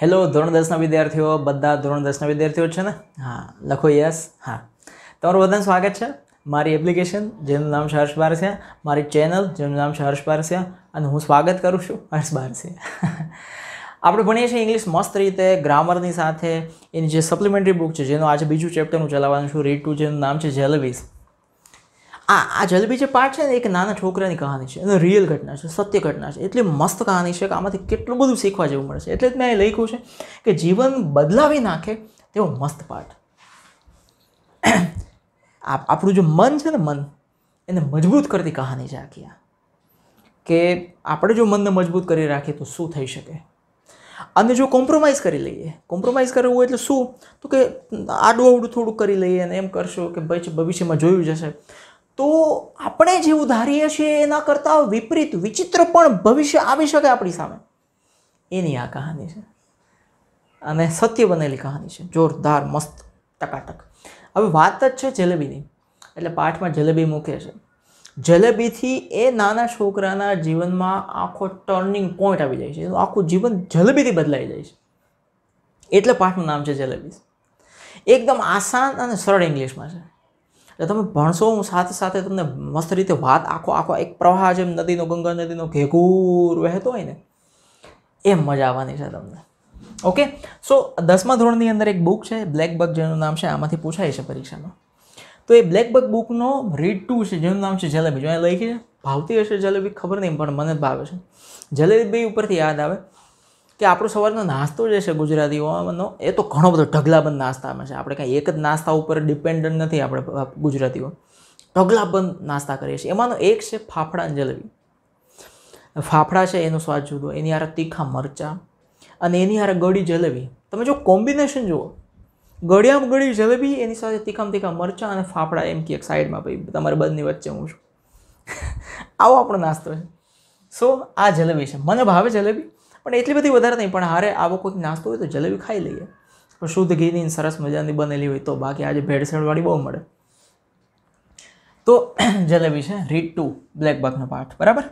Hello ધોરણ દસના વિદ્યાર્થીઓ બધા ધોરણ દસના વિદ્યાર્થીઓ છે ને હા લખો યસ હા તમારું બધાને સ્વાગત છે મારી એપ્લિકેશન જેનું નામ છે હર્ષ બારસિયા મારી ચેનલ જેનું નામ છે હર્ષ બારસિયા અને હું સ્વાગત કરું છું હર્ષ બારસિયા આપણે ભણીએ છીએ ઇંગ્લિશ મસ્ત રીતે ગ્રામરની સાથે એની જે સપ્લિમેન્ટરી બુક છે જેનું આજે બીજું ચેપ્ટર હું ચલાવવાનું છું રીડ ટુ જેનું નામ છે જેલવીસ આ આ જલેબી જે પાર્ટ છે ને એક નાના છોકરાની કહાની છે અને રિયલ ઘટના છે સત્ય ઘટના છે એટલી મસ્ત કહાની છે કે આમાંથી કેટલું બધું શીખવા જેવું મળે છે એટલે જ મેં લખ્યું છે કે જીવન બદલાવી નાખે તેવો મસ્ત પાઠ આપણું જે મન છે ને મન એને મજબૂત કરતી કહાની છે આખી આ કે આપણે જો મનને મજબૂત કરી રાખીએ તો શું થઈ શકે અને જો કોમ્પ્રોમાઇઝ કરી લઈએ કોમ્પ્રોમાઇઝ કરવું હોય એટલે શું તો કે આડું અવડું થોડું કરી લઈએ અને એમ કરશો કે ભાઈ ભવિષ્યમાં જોયું જશે તો આપણે જેવું ધારીએ છીએ એના કરતાં વિપરીત વિચિત્ર પણ ભવિષ્ય આવી શકે આપણી સામે એની આ કહાની છે અને સત્ય બનેલી કહાની છે જોરદાર મસ્ત ટકાટક હવે વાત જ છે જલેબીની એટલે પાઠમાં જલેબી મૂકે છે જલેબીથી એ નાના છોકરાના જીવનમાં આખો ટર્નિંગ પોઈન્ટ આવી જાય છે આખું જીવન જલેબીથી બદલાઈ જાય છે એટલે પાઠનું નામ છે જલેબી એકદમ આસાન અને સરળ ઇંગ્લિશમાં છે એટલે તમે ભણશો હું સાથે સાથે તમને મસ્ત રીતે વાત આખો આખો એક પ્રવાહ જેમ નદીનો ગંગા નદીનો ઘેઘૂર વહેતો હોય ને એ મજા આવવાની છે તમને ઓકે સો દસમા ધોરણની અંદર એક બુક છે બ્લેક બગ જેનું નામ છે આમાંથી પૂછાય છે પરીક્ષામાં તો એ બ્લેક બગ બુકનો રીડ ટુ છે જેનું નામ છે જલેબી જો અહીંયા લખી છે ભાવતી હશે જલેબી ખબર નહીં પણ મને ભાવે છે જલેબી ઉપરથી યાદ આવે કે આપણો સવારનો નાસ્તો જે છે ગુજરાતીઓનો એ તો ઘણો બધો ઢગલાબંધ નાસ્તામાં છે આપણે કાંઈ એક જ નાસ્તા ઉપર ડિપેન્ડન્ટ નથી આપણે ગુજરાતીઓ ઢગલાબંધ નાસ્તા કરીએ છીએ એમાંનો એક છે ફાફડા જલેબી ફાફડા છે એનો સ્વાદ જુદો એની આરે તીખા મરચાં અને એની આરે ગળી જલેબી તમે જો કોમ્બિનેશન જુઓ ગળિયામ ગળી જલેબી એની સાથે તીખામ તીખા મરચાં અને ફાફડા એમ કે એક સાઈડમાં ભાઈ તમારે બંધની વચ્ચે હું છું આવો આપણો નાસ્તો છે સો આ જલેબી છે મને ભાવે જલેબી પણ એટલી બધી વધારે નહીં પણ હારે આવો કોઈક નાસ્તો હોય તો જલેબી ખાઈ લઈએ પણ શુદ્ધ ઘીની સરસ મજાની બનેલી હોય તો બાકી આજે ભેળસેળવાળી બહુ મળે તો જલેબી છે રીડ ટુ બ્લેક બકનો પાઠ બરાબર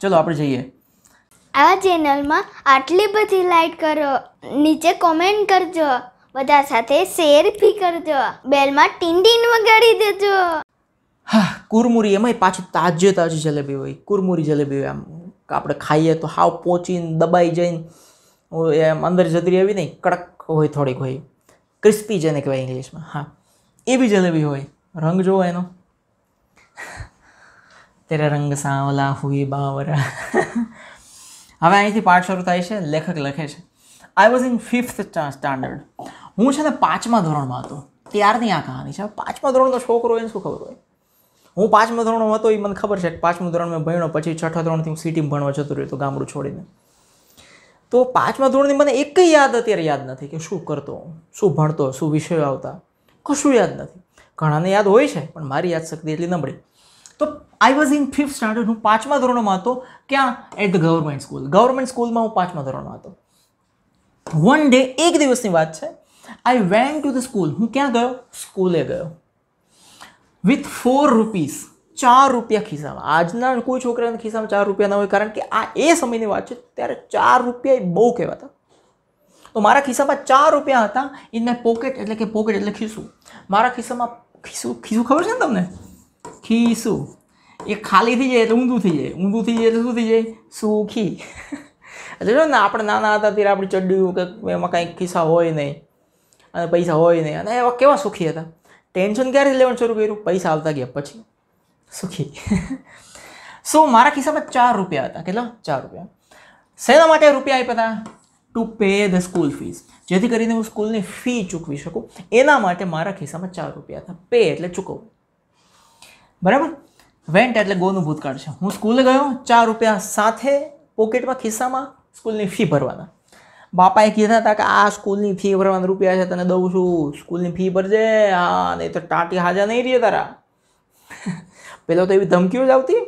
ચલો આપણે જઈએ આ ચેનલમાં આટલી બધી લાઈક કરો નીચે કોમેન્ટ કરજો બધા સાથે શેર બી કરજો બેલમાં ટીંડીન વગાડી દેજો હા કુરમુરી એમાંય પાછી તાજે તાજી જલેબી હોય કુરમુરી જલેબી હોય આમ કે આપણે ખાઈએ તો હાવ પહોંચીને દબાઈ જઈને એમ અંદર જતરી એવી નહીં કડક હોય થોડીક હોય ક્રિસ્પી જેને કહેવાય ઇંગ્લિશમાં હા એવી જલેબી હોય રંગ જોવો એનો તેરા રંગ સાંવલા હુઈ બાવરા હવે અહીંથી પાઠ શરૂ થાય છે લેખક લખે છે I was in fifth standard હું છે ને પાંચમા ધોરણમાં હતો ત્યારની આ કહાની છે પાંચમા ધોરણનો છોકરો એને શું ખબર હોય હું પાંચમા ધોરણ હતો એ મને ખબર છે કે પાંચમું ધોરણ મેં ભણ્યો પછી છઠ્ઠા ધોરણથી હું સિટીમાં ભણવા જતો રહ્યો હતો ગામડું છોડીને તો પાંચમા ધોરણની મને એક યાદ અત્યારે યાદ નથી કે શું કરતો શું ભણતો શું વિષયો આવતા કશું યાદ નથી ઘણાને યાદ હોય છે પણ મારી યાદશક્તિ એટલી નબળી તો I was in fifth standard હું પાંચમા ધોરણમાં હતો ક્યાં at the government school government સ્કૂલમાં હું પાંચમા ધોરણમાં હતો વન ડે એક દિવસની વાત છે I went to the school હું ક્યાં ગયો સ્કૂલે ગયો વિથ ફોર રૂપીસ ચાર રૂપિયા ખિસ્સામાં આજના કોઈ છોકરાના ખિસ્સામાં ચાર રૂપિયા ના હોય કારણ કે આ એ સમયની વાત છે ત્યારે ચાર રૂપિયા એ બહુ કહેવાતા તો મારા ખિસ્સામાં ચાર રૂપિયા હતા ઇન માય પોકેટ એટલે કે પોકેટ એટલે ખિસ્સું મારા ખિસ્સામાં ખિસ્સું ખિસ્સું ખબર છે ને તમને ખિસ્સું એ ખાલી થઈ જાય એટલે ઊંધું થઈ જાય ઊંધું થઈ જાય એટલે શું થઈ જાય સુખી એટલે જો ને આપણે નાના હતા ત્યારે આપણી ચડ્યું કે એમાં કાંઈ ખિસ્સા હોય નહીં અને પૈસા હોય નહીં અને એવા કેવા સુખી હતા ટેન્શન ક્યારે લેવાનું શરૂ કર્યું પૈસા આવતા ગયા પછી સુખી સો મારા ખિસ્સામાં ચાર રૂપિયા હતા કેટલા ચાર રૂપિયા શેના માટે રૂપિયા આપ્યા હતા to pay the school fees જેથી કરીને હું સ્કૂલની ફી ચૂકવી શકું એના માટે મારા ખિસ્સામાં ચાર રૂપિયા હતા પે એટલે ચૂકવું બરાબર વેન્ટ એટલે ગોનું ભૂતકાળ છે હું સ્કૂલે ગયો ચાર રૂપિયા સાથે પોકેટમાં ખિસ્સામાં સ્કૂલની ફી ભરવાના બાપાએ કીધા હતા કે આ સ્કૂલની ફી ભરવાના રૂપિયા છે તને દઉં છું સ્કૂલની ફી ભરજે હા નહીં તો ટાટી હાજા નહીં રહે તારા પેલો તો એવી ધમકીઓ જ આવતી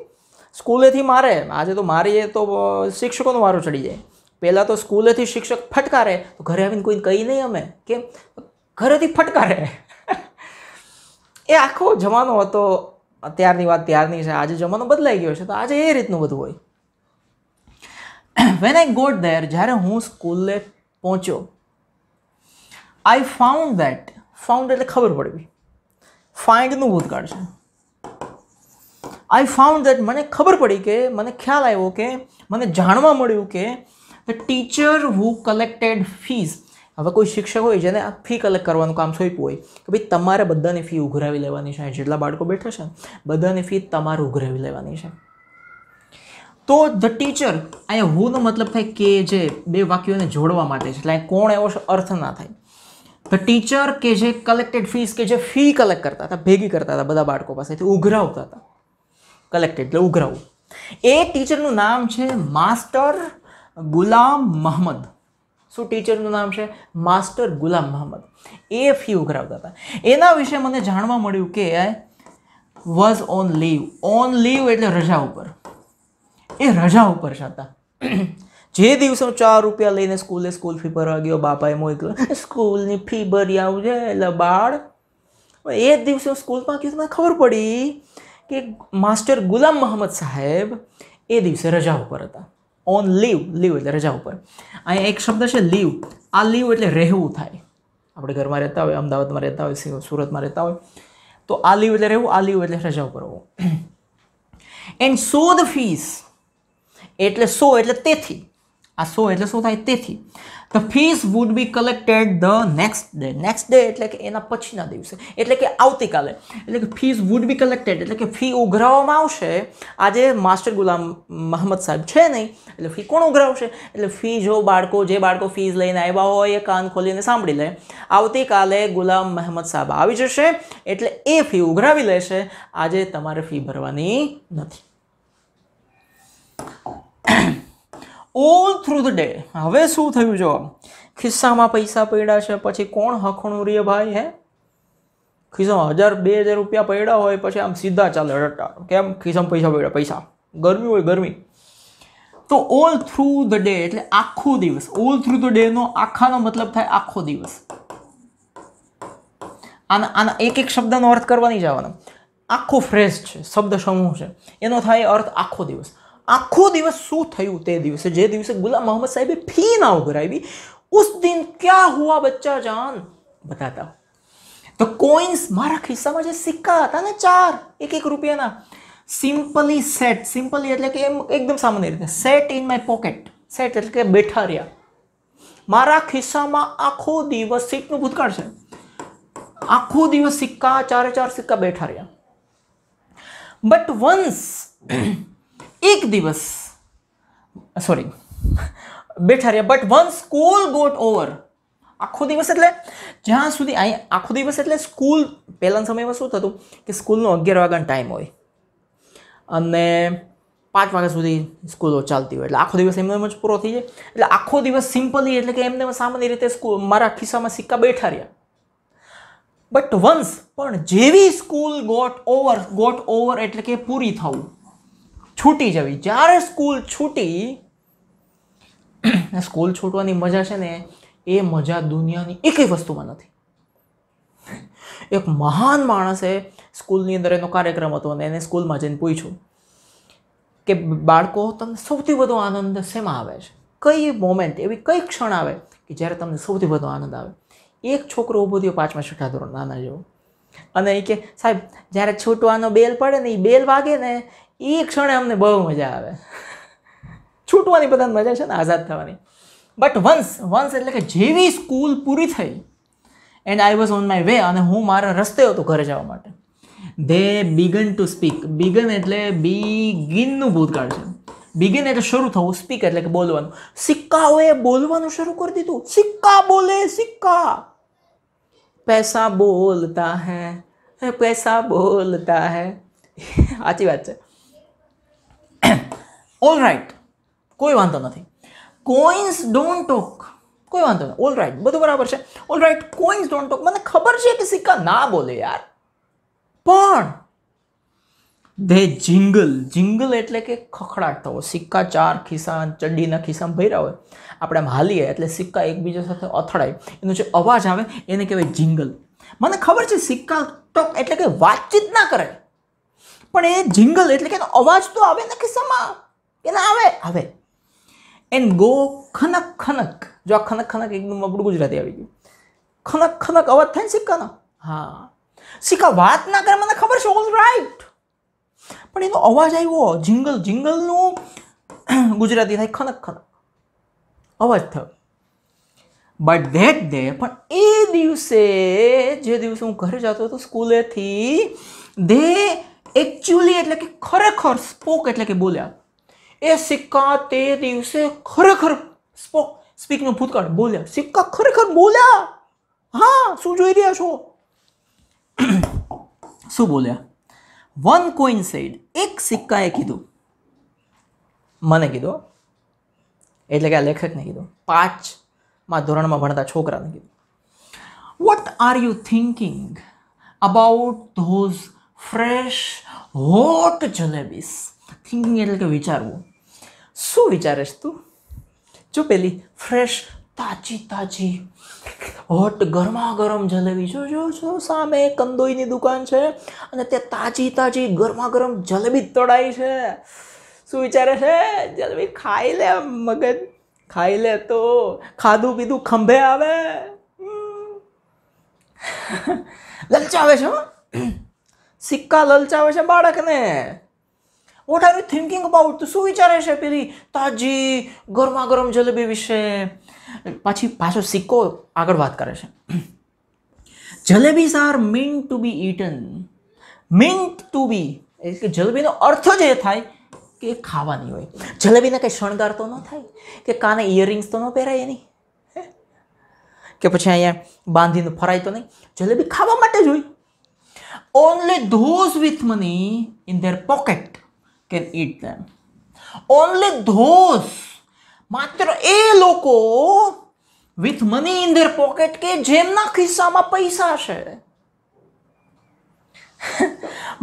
સ્કૂલેથી મારે આજે તો મારીએ તો શિક્ષકોનો વારો ચડી જાય પહેલાં તો સ્કૂલેથી શિક્ષક ફટકારે તો ઘરે આવીને કોઈને કહી નહીં અમે કેમ ઘરેથી ફટકારે એ આખો જમાનો હતો અત્યારની વાત ત્યારની છે આજે જમાનો બદલાઈ ગયો છે તો આજે એ રીતનું બધું હોય વેન આઈ ગોટ દેર જ્યારે હું સ્કૂલે પહોંચ્યો આઈ ફાઉન્ડ દેટ ફાઉન્ડ એટલે ખબર પડવી ફાઇન્ડનું ભૂતકાળ છે આઈ ફાઉન્ડ દેટ મને ખબર પડી કે મને ખ્યાલ આવ્યો કે મને જાણવા મળ્યું કે the teacher who collected fees હવે કોઈ શિક્ષક હોય જેને આ ફી કલેક્ટ કરવાનું કામ સોંપ્યું હોય કે ભાઈ તમારે બધાની ફી ઉઘરાવી લેવાની છે જેટલા બાળકો બેઠા છે બધાની ફી તમારે ઉઘરાવી લેવાની છે તો ધ ટીચર અહીંયા હુનો મતલબ થાય કે જે બે વાક્યોને જોડવા માટે છે એટલે કોણ એવો અર્થ ના થાય ધ ટીચર કે જે કલેક્ટેડ ફીસ કે જે ફી કલેક્ટ કરતા હતા ભેગી કરતા હતા બધા બાળકો પાસેથી ઉઘરાવતા હતા કલેક્ટેડ એટલે ઉઘરાવું એ ટીચરનું નામ છે માસ્ટર ગુલામ મહમદ શું ટીચરનું નામ છે માસ્ટર ગુલામ મહમદ એ ફી ઉઘરાવતા હતા એના વિશે મને જાણવા મળ્યું કે was on leave on leave એટલે રજા ઉપર એ રજા ઉપર જતા જે દિવસે હું ચાર રૂપિયા લઈને સ્કૂલે સ્કૂલ ફી ભરવા ગયો બાપાએ મોકલ્યો સ્કૂલની ફી ભરી આવજે એટલે બાળ એ જ દિવસે હું સ્કૂલમાં ગયો મને ખબર પડી કે માસ્ટર ગુલામ મહમ્મદ સાહેબ એ દિવસે રજા ઉપર હતા ઓન લીવ લીવ એટલે રજા ઉપર અહીંયા એક શબ્દ છે લીવ આ લીવ એટલે રહેવું થાય આપણે ઘરમાં રહેતા હોય અમદાવાદમાં રહેતા હોય સુરતમાં રહેતા હોય તો આ લીવ એટલે રહેવું આ લીવ એટલે રજા ઉપર હોવું એન્ડ સો ધ ફીસ એટલે સો એટલે તેથી આ સો એટલે શું થાય તેથી the fees would be collected the next day next day એટલે કે એના પછીના દિવસે એટલે કે આવતીકાલે એટલે કે ફીસ વુડ બી કલેક્ટેડ એટલે કે ફી ઉઘરાવવામાં આવશે આજે માસ્ટર ગુલામ મહંમદ સાહેબ છે નહીં એટલે ફી કોણ ઉઘરાવશે એટલે ફી જો બાળકો જે બાળકો ફીઝ લઈને આવ્યા હોય એ કાન ખોલીને સાંભળી લે આવતીકાલે ગુલામ મહેમદ સાહેબ આવી જશે એટલે એ ફી ઉઘરાવી લેશે આજે તમારે ફી ભરવાની નથી ઓલ થ્રુ ધ ડે હવે શું થયું જો ખિસ્સામાં પૈસા પડ્યા છે પછી કોણ હખણું રે ભાઈ હે ખિસ્સામાં હજાર બે હજાર રૂપિયા પડ્યા હોય પછી આમ સીધા ચાલે રટ્ટા કેમ ખિસ્સામાં પૈસા પડ્યા પૈસા ગરમી હોય ગરમી તો ઓલ થ્રુ ધ ડે એટલે આખો દિવસ ઓલ થ્રુ ધ ડેનો આખાનો મતલબ થાય આખો દિવસ આના આના એક એક શબ્દનો અર્થ કરવાની જવાનો આખો ફ્રેશ છે શબ્દ સમૂહ છે એનો થાય અર્થ આખો દિવસ આખો દિવસ શું થયું તે દિવસે જે દિવસે ગુલામ મોહમ્મદ સાહેબે ફી ના ઉઘરાવી ઉસ દિન ક્યાં હુઆ બચ્ચા જાન બતાતા તો કોઈન્સ મારા ખિસ્સામાં જે સિક્કા હતા ને ચાર એક એક રૂપિયાના સિમ્પલી સેટ સિમ્પલી એટલે કે એમ એકદમ સામાન્ય રીતે sat in my pocket sat એટલે કે બેઠા રહ્યા મારા ખિસ્સામાં આખો દિવસ સીટનું ભૂતકાળ છે આખો દિવસ સિક્કા ચારે ચાર સિક્કા બેઠા રહ્યા બટ વન્સ એક દિવસ સોરી બેઠા રહ્યા but one school got over આખો દિવસ એટલે જ્યાં સુધી અહીંયા આખો દિવસ એટલે સ્કૂલ પહેલાના સમયમાં શું થતું કે સ્કૂલનો અગિયાર વાગ્યાનો ટાઈમ હોય અને પાંચ વાગ્યા સુધી સ્કૂલો ચાલતી હોય એટલે આખો દિવસ એમને જ પૂરો થઈ જાય એટલે આખો દિવસ સિમ્પલી એટલે કે એમને સામાન્ય રીતે સ્કૂલ મારા ખિસ્સામાં સિક્કા બેઠા રહ્યા બટ વન્સ પણ જેવી school got over got over એટલે કે પૂરી થવું છૂટી જવી જ્યારે સ્કૂલ છૂટી સ્કૂલ છૂટવાની મજા છે ને એ મજા દુનિયાની એકેય વસ્તુમાં નથી એક મહાન માણસે સ્કૂલની અંદર એનો કાર્યક્રમ હતો અને એને સ્કૂલમાં જઈને પૂછ્યું કે બાળકો તમને સૌથી વધુ આનંદ શેમાં આવે છે કઈ મોમેન્ટ એવી કઈ ક્ષણ આવે કે જ્યારે તમને સૌથી વધુ આનંદ આવે એક છોકરો ઊભો થયો પાંચમા છઠ્ઠા ધોરણ નાના જેવો અને એ કે સાહેબ જ્યારે છૂટવાનો બેલ પડે ને એ બેલ વાગે ને એ ક્ષણે અમને બહુ મજા આવે છૂટવાની બધાને મજા છે ને આઝાદ થવાની બટ વન્સ વન્સ એટલે કે જેવી સ્કૂલ પૂરી થઈ and I was on my way અને હું મારા રસ્તે હતો ઘરે જવા માટે they began to speak began એટલે બિગિનનું ભૂતકાળ છે બિગિન એટલે શરૂ થવું સ્પીક એટલે કે બોલવાનું સિક્કાઓએ બોલવાનું શરૂ કરી દીધું સિક્કા બોલે સિક્કા પૈસા બોલતા હે પૈસા બોલતા હે સાચી વાત છે ઓલ રાઈટ કોઈ વાંધો નથી કોઈન્સ ડોન્ટ ટોક કોઈ વાંધો નહીં ઓલ રાઇટ બધું બરાબર છે all right coins don't talk મને ખબર છે કે સિક્કા ના બોલે યાર પણ ધે જિંગલ જિંગલ એટલે કે ખખડાટ થવો સિક્કા ચાર ખિસ્સા ચડ્ડીના ખિસ્સા ભર્યા હોય આપણે આમ હાલીએ એટલે સિક્કા એકબીજા સાથે અથડાય એનો જે અવાજ આવે એને કહેવાય જિંગલ મને ખબર છે સિક્કા ટોક એટલે કે વાતચીત ના કરે પણ એ જિંગલ એટલે કે અવાજ તો આવે ને ખિસ્સામાં પેલા આવે આવે એન્ડ ગો ખનક ખનક જો આ ખનક ખનક એકદમ આપણું ગુજરાતી આવી ગયું ખનક ખનક અવાજ થાય ને સિક્કાનો હા સિક્કા વાત ના કરે મને ખબર છે ઓલ રાઈટ પણ એનો અવાજ આવ્યો જિંગલ જિંગલનું ગુજરાતી થાય ખનક ખનક અવાજ થયો બટ ધેટ ડે પણ એ દિવસે જે દિવસે હું ઘરે જતો હતો સ્કૂલેથી ધે એકચ્યુઅલી એટલે કે ખરેખર સ્પોક એટલે કે બોલ્યા એ સિક્કા તે દિવસે ખરેખર સ્પીકનું ભૂતકાળ બોલ્યા સિક્કા ખરેખર બોલ્યા હા શું જોઈ રહ્યા છો શું બોલ્યા વન કોઈન સેડ એક સિક્કાએ કીધું મને કીધું એટલે કે આ લેખકને કીધું પાંચમાં ધોરણમાં ભણતા છોકરાને કીધું what are you thinking about those fresh hot jalebis thinking એટલે કે વિચારવું શું વિચારેશ તું જો પેલી ફ્રેશ તાજી તાજી હોટ ગરમા ગરમ જલેબી જો જો જો સામે કંદોઈની દુકાન છે અને તે તાજી તાજી ગરમા ગરમ જલેબી તળાઈ છે શું વિચારે છે જલેબી ખાઈ લે મગજ ખાઈ લે તો ખાધું પીધું ખંભે આવે લલચાવે છે સિક્કા લલચાવે છે બાળકને what are you thinking about તો શું વિચારે છે પેલી તાજી ગરમા ગરમ જલેબી વિશે પાછી પાછો સિક્કો આગળ વાત કરે છે jalebis are meant to be eaten meant to be એટલે કે જલેબીનો અર્થ જ એ થાય કે એ ખાવાની હોય જલેબીને કંઈ શણગાર તો ન થાય કે કાને ઇયરિંગ્સ તો ન પહેરાય એની કે પછી અહીંયા બાંધીને ફરાય તો નહીં જલેબી ખાવા માટે જ હોય only those with money in their pocket can eat them only those માત્ર એ લોકો with money in their pocket કે જેમના ખિસ્સામાં પૈસા છે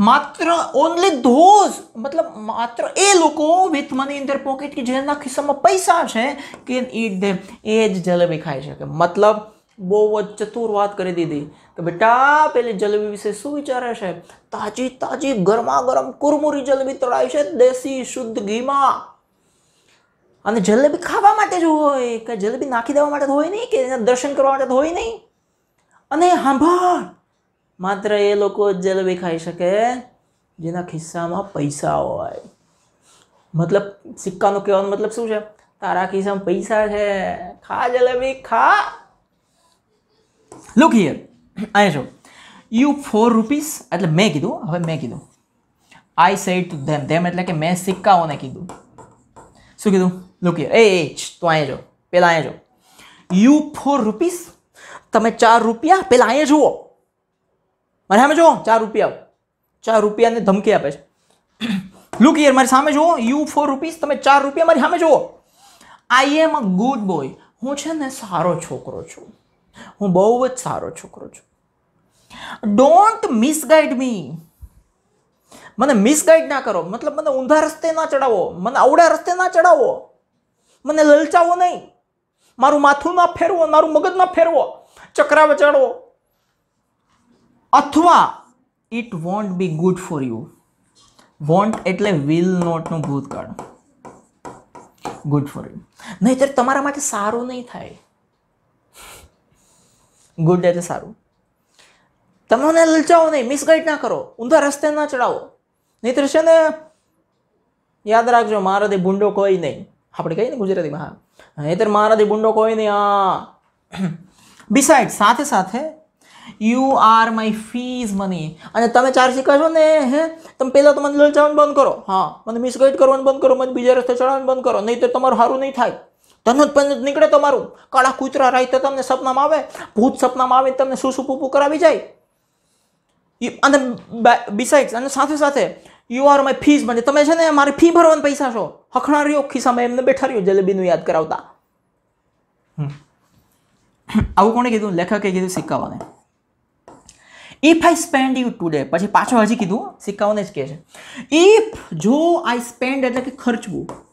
માત્ર ઓનલી ધોઝ મતલબ માત્ર એ લોકો with money in their pocket કે જેમના ખિસ્સામાં પૈસા છે કે ઈટ ધેમ એ જ જલેબી ખાઈ શકે મતલબ બહુ જ ચતુર વાત કરી દીધી કે બેટા પેલી જલેબી વિશે શું વિચારે છે તાજી તાજી ગરમા ગરમ કુરમુરી જલેબી તળાય છે દેશી શુદ્ધ ઘીમાં અને જલેબી ખાવા માટે જ હોય કે જલેબી નાખી દેવા માટે હોય નહીં કે એના દર્શન કરવા માટે હોય નહીં અને હાંભાળ માત્ર એ લોકો જલેબી ખાઈ શકે જેના ખિસ્સામાં પૈસા હોય મતલબ સિક્કાનો કહેવાનો મતલબ શું છે તારા ખિસ્સામાં પૈસા છે ખા જલેબી ખા લુક હિયર અહીંયા જો યુ ફોર રૂપીસ એટલે મેં કીધું હવે મેં કીધું આઈ સેડ ટુ ધેમ ધેમ એટલે કે મેં સિક્કાઓને કીધું શું કીધું લુક હિયર એ એ તો અહીંયા જો પહેલાં અહીંયા જો યુ ફોર રૂપીસ તમે ચાર રૂપિયા પહેલાં અહીંયા જુઓ મને સામે જુઓ ચાર રૂપિયા ચાર રૂપિયાને ધમકી આપે છે લુક હિયર મારી સામે જુઓ યુ ફોર રૂપીસ તમે ચાર રૂપિયા મારી સામે જુઓ આઈ એમ અ ગુડ બોય હું છે ને સારો છોકરો છું હું બહુ જ સારો છોકરો છું ડોન્ટ મિસગાઈડ મી મને મિસગાઈડ ના કરો મતલબ મને ઊંધા રસ્તે ના ચડાવો મને આવડા રસ્તે ના ચડાવો મને લલચાવો નહીં મારું માથું ના ફેરવો મારું મગજ ના ફેરવો ચક્રાવે ચડવો અથવા it won't be good for you won't એટલે વિલ નોટનું ભૂતકાળ ગુડ ફોર યુ નહીંતર તમારા માટે સારું નહીં થાય ગુડ એટલે સારું તમને લલચાવો નહીં મિસગાઈડ ના કરો ઊંધા રસ્તે ના ચડાવો નહીતર છે ને યાદ રાખજો મારાથી ભૂંડો કોઈ નહીં આપણે કહીએ ને ગુજરાતીમાં હા નહીતર મારાથી ભૂંડો કોઈ નહીં હા બિસાઇડ સાથે સાથે you are my fees money અને તમે ચાર શીખાશો ને હે તમે પહેલાં તો મને લલચાવવાનું બંધ કરો હા મને મિસગાઈડ કરવાનું બંધ કરો મને બીજા રસ્તે ચડાવવાનું બંધ કરો નહીં તો તમારું સારું નહીં થાય ધનુજ પંડિત નીકળે તો મારું કાળા કૂતરા રાય તો તમને સપનામાં આવે ભૂત સપનામાં આવે તમને શું શું પૂપું કરાવી જાય અને બિસાઇડ્સ અને સાથે સાથે યુ આર માય ફીઝ મને તમે છે ને મારી ફી ભરવાના પૈસા છો હખણા રહ્યો ખિસ્સામાં એમને બેઠા રહ્યો જલેબીનું યાદ કરાવતા આવું કોણે કીધું લેખકે કીધું સિક્કાઓને if I spend you today પછી પાછો હજી કીધું સિક્કાઓને જ કહે છે ઇફ જો આઈ સ્પેન્ડ એટલે કે ખર્ચવું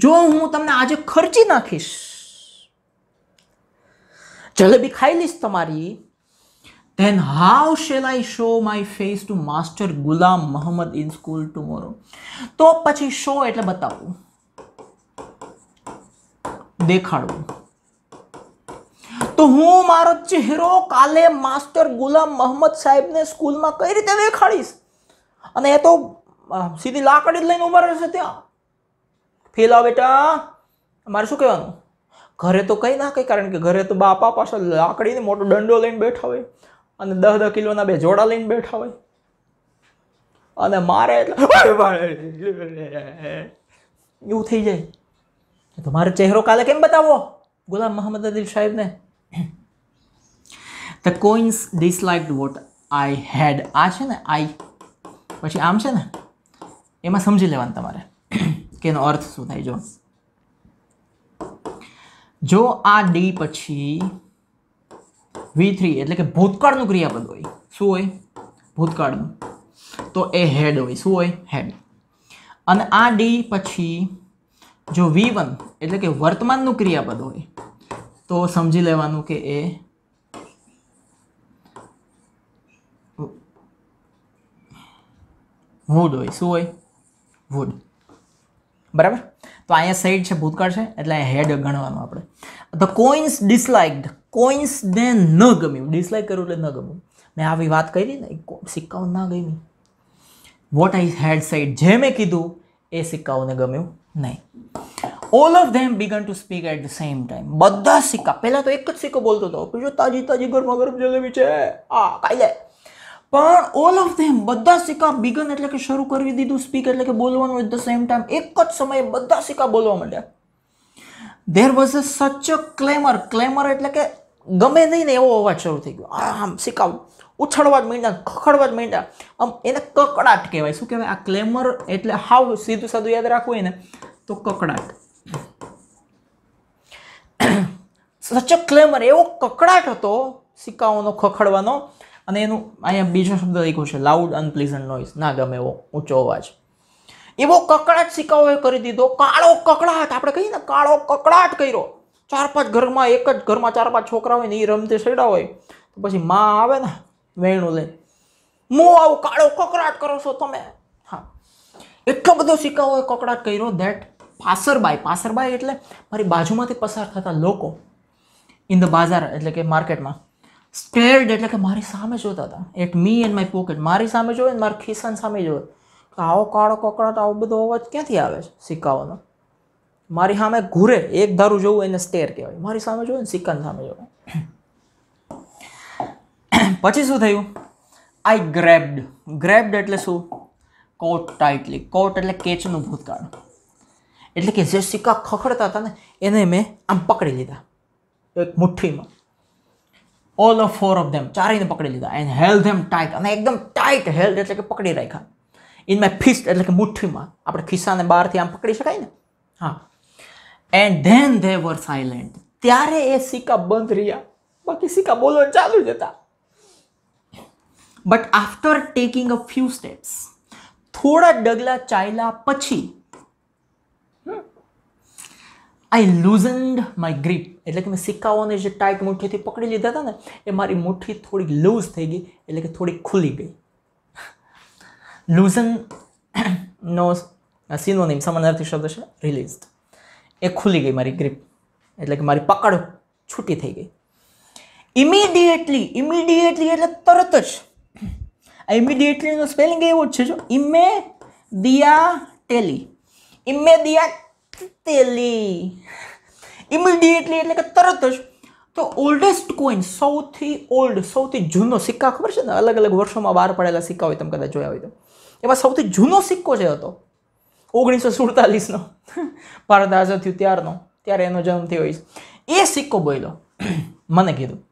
જો હું તમને આજે ખર્ચી નાખીશ જલેબી ખાઈ લઈશ તમારી then how shall I show my face to Master Ghulam Muhammad in school tomorrow? તો પછી શો એટલે બતાવું દેખાડવું તો હું મારો ચહેરો કાલે માસ્ટર ગુલામ મોહમ્મદ સાહેબને સ્કૂલમાં કઈ રીતે દેખાડીશ અને એ તો સીધી લાકડી જ લઈને ઉભા રહેશે ત્યાં ફી લાવ બેટા મારે શું કહેવાનું ઘરે તો કંઈ ના કંઈ કારણ કે ઘરે તો બાપા પાસે લાકડીને મોટો દંડો લઈને બેઠા હોય અને દસ દસ કિલોના બે જોડા લઈને બેઠા હોય અને મારે એવું થઈ જાય તો મારે ચહેરો કાલે કેમ બતાવો ગુલામ મોહમ્મદ અદિલ સાહેબને the coins dislike what I had આ છે ને આઈ પછી આમ છે ને એમાં સમજી લેવાનું તમારે કે એનો અર્થ શું થાય જો જો આ ડી પછી વી થ્રી એટલે કે ભૂતકાળનું ક્રિયાપદ હોય શું હોય ભૂતકાળનું તો એ હેડ હોય શું હોય હેડ અને આ ડી પછી જો વી વન એટલે કે વર્તમાનનું ક્રિયાપદ હોય તો સમજી લેવાનું કે એ વુડ હોય શું હોય વુડ બરાબર તો અહીંયા સાઈડ છે ભૂતકાળ છે એટલે હેડ ગણવાનું આપણે ધ કોઇન્સ ડિસલાઇક્ડ કોઇન્સને ન ગમ્યું ડિસલાઇક કર્યું એટલે ન ગમ્યું મેં આવી વાત કરી ને સિક્કાઓ ના ગમી વોટ આઈ હેડ સાઈડ જે મેં કીધું એ સિક્કાઓને ગમ્યું નહીં all of them began to speak at the same time બધા સિક્કા પહેલાં તો એક જ સિક્કો બોલતો હતો જો તાજી તાજી ગરમા ગરમ જલેબી છે આ કાઈ લે પણ ઓલ ઓફ ધેમ બધા સિક્કા બિગન એટલે કે શરૂ કરી દીધું સ્પીક એટલે કે બોલવાનું એટ ધ સેમ ટાઈમ એક જ સમયે બધા સિક્કા બોલવા માંડ્યા ધેર વોઝ અ સચ અ ક્લેમર ક્લેમર એટલે કે ગમે નહીં ને એવો અવાજ શરૂ થઈ ગયો આમ સિક્કા ઉછળવા જ માંડ્યા ખખડવા જ માંડ્યા આમ એને કકડાટ કહેવાય શું કહેવાય આ ક્લેમર એટલે હાવ સીધું સાદું યાદ રાખવું એને તો કકડાટ સચ અ ક્લેમર એવો કકડાટ હતો સિક્કાઓનો ખખડવાનો અને એનું અહીંયા બીજો શબ્દ લખ્યો છે લાઉડ અનપ્લીઝન્ટ નોઈઝ ના ગમે એવો ઊંચો અવાજ એવો કકડાટ સિક્કાઓએ કરી દીધો કાળો કકડાટ આપણે કહીએ ને કાળો કકડાટ કર્યો ચાર પાંચ ઘરમાં એક જ ઘરમાં ચાર પાંચ છોકરા હોય ને એ રમતે સડ્યા હોય તો પછી માં આવે ને વેણું લઈ મો આવું કાળો કકડાટ કરો છો તમે હા એટલો બધો સિક્કાઓએ કકડાટ કર્યો ધેટ પાસરબાય પાસરબાય એટલે મારી બાજુમાંથી પસાર થતા લોકો ઇન ધ બાજાર એટલે કે માર્કેટમાં સ્ટેર્ડ એટલે કે મારી સામે જોતા હતા at me and my pocket મારી સામે જોવે ને મારા ખિસ્સાની સામે જોવે તો આવો કાળો કકડાટ આવો બધો અવાજ ક્યાંથી આવે છે સિક્કાઓનો મારી સામે ઘૂરે એક ધારું જોવું એને સ્ટેર કહેવાય મારી સામે જોયું ને સિક્કાની સામે જોવે પછી શું થયું આઈ ગ્રેબ્ડ ગ્રેબ્ડ એટલે શું કોટ ટાઇટલી કોટ એટલે કેચનું ભૂતકાળ એટલે કે જે સિક્કા ખખડતા હતા ને એને મેં આમ પકડી લીધા એક મુઠ્ઠીમાં all of four of them ચારેયને પકડી લીધા એન્ડ હેલ્ધ ધેમ ટાઈટ અને એકદમ ટાઈટ હેલ્ડ એટલે કે પકડી રાખ્યા ઇન માય ફિસ્ટ એટલે કે મુઠ્ઠીમાં આપણે ખિસ્સાને બહારથી આમ પકડી શકાય ને હા and then they were silent ત્યારે એ સિક્કા બંધ રહ્યા બાકી સિક્કા બોલવા ચાલુ જ હતા but after taking a few steps થોડા ડગલા ચાલ્યા પછી આઈ લુઝન્ડ માય ગ્રીપ એટલે કે મેં સિક્કાઓને જે ટાઈટ મુઠ્ઠીથી પકડી લીધા હતા ને એ મારી મુઠ્ઠી થોડી લૂઝ થઈ ગઈ એટલે કે થોડી ખુલી ગઈ લૂઝન નો સિનોનિમ સમાનાર્થી શબ્દ છે રિલીઝ એ ખુલી ગઈ મારી ગ્રીપ એટલે કે મારી પકડ છૂટી થઈ ગઈ ઇમિડિયેટલી ઇમિડિયેટલી એટલે તરત જ આ ઇમિડિયેટલીનું સ્પેલિંગ એવું જ છે જો ઇમે દિયા ટેલી ઇમે દિયા તેલી ઇમિડિયેટલી એટલે કે તરત જ તો ઓલ્ડેસ્ટ કોઈન સૌથી ઓલ્ડ સૌથી જૂનો સિક્કા ખબર છે ને અલગ અલગ વર્ષોમાં બહાર પડેલા સિક્કા હોય તમે કદાચ જોયા હોય તો એમાં સૌથી જૂનો સિક્કો જે હતો ઓગણીસો સુડતાલીસનો ભારત આઝાદ થયું ત્યારનો ત્યારે એનો જન્મ થયો હોય એ સિક્કો બોલ્યો મને કીધું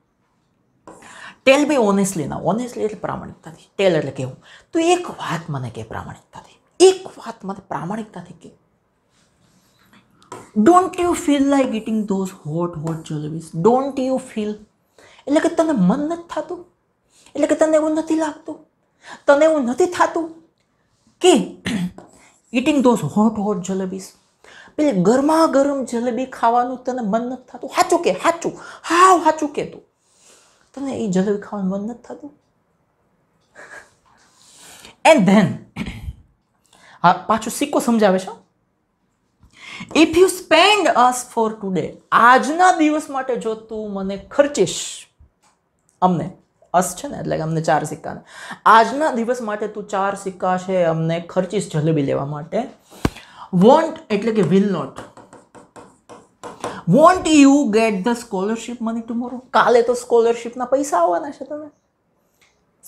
ટેલ બી ઓનેસ્ટલી ના ઓનેસ્ટલી એટલે પ્રામાણિકતાથી ટેલ એટલે કેવું તો એક વાત મને કહે પ્રામાણિકતાથી એક વાત મને પ્રામાણિકતાથી કે don't you feel like eating those hot hot jalebis don't you feel એટલે કે તને મન નથી થતું એટલે કે તને એવું નથી લાગતું તને એવું નથી થતું કે eating those hot hot jalebis પેલી ગરમા ગરમ જલેબી ખાવાનું તને મન નથી થતું સાચું કે સાચું હાવ સાચું કે તું તને એ જલેબી ખાવાનું મન નથી થતું એન્ડ ધેન હા પાછું સિક્કો સમજાવે છે if you spend us for today આજના દિવસ માટે જો તું મને ખર્ચીશ અમને અસ છે ને એટલે કે અમને ચાર સિક્કા આજના દિવસ માટે તું ચાર સિક્કા છે અમને ખર્ચીશ જલેબી લેવા માટે વોન્ટ એટલે કે will not won't you get the scholarship money tomorrow કાલે તો સ્કોલરશીપના પૈસા આવવાના છે તમે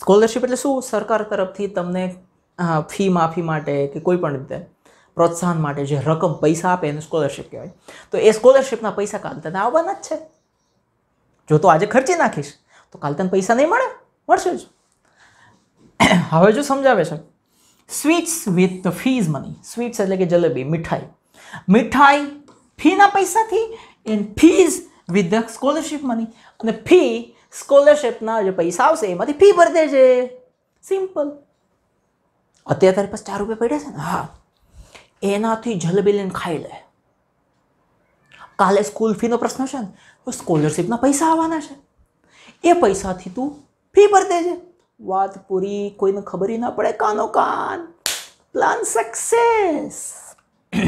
સ્કોલરશીપ એટલે શું સરકાર તરફથી તમને ફી માફી માટે કે કોઈ પણ રીતે પ્રોત્સાહન માટે જે રકમ પૈસા આપે એને સ્કોલરશિપ કહેવાય તો એ સ્કોલરશિપના પૈસા કાલ તને આવવાના જ છે જો તો આજે ખર્ચી નાખીશ તો કાલ તને પૈસા નહીં મળે મળશે જ હવે જો સમજાવે છે sweets with the fees money sweets એટલે કે જલેબી મીઠાઈ મીઠાઈ ફીના પૈસાથી and fees with the scholarship money અને ફી સ્કોલરશિપના જે પૈસા આવશે એમાંથી ફી ભરી દેજે સિમ્પલ અત્યારે તારી પાસે ચાર રૂપિયા પડ્યા છે ને હા એનાથી જલબેલીને ખાઈ લે કાલે સ્કૂલ ફીનો પ્રશ્ન છે ને સ્કોલરશીપના પૈસા આવવાના છે એ પૈસાથી તું ફી ભરી દેજે વાત પૂરી કોઈને ખબર ના પડે કાનો કાન પ્લાન સક્સેસ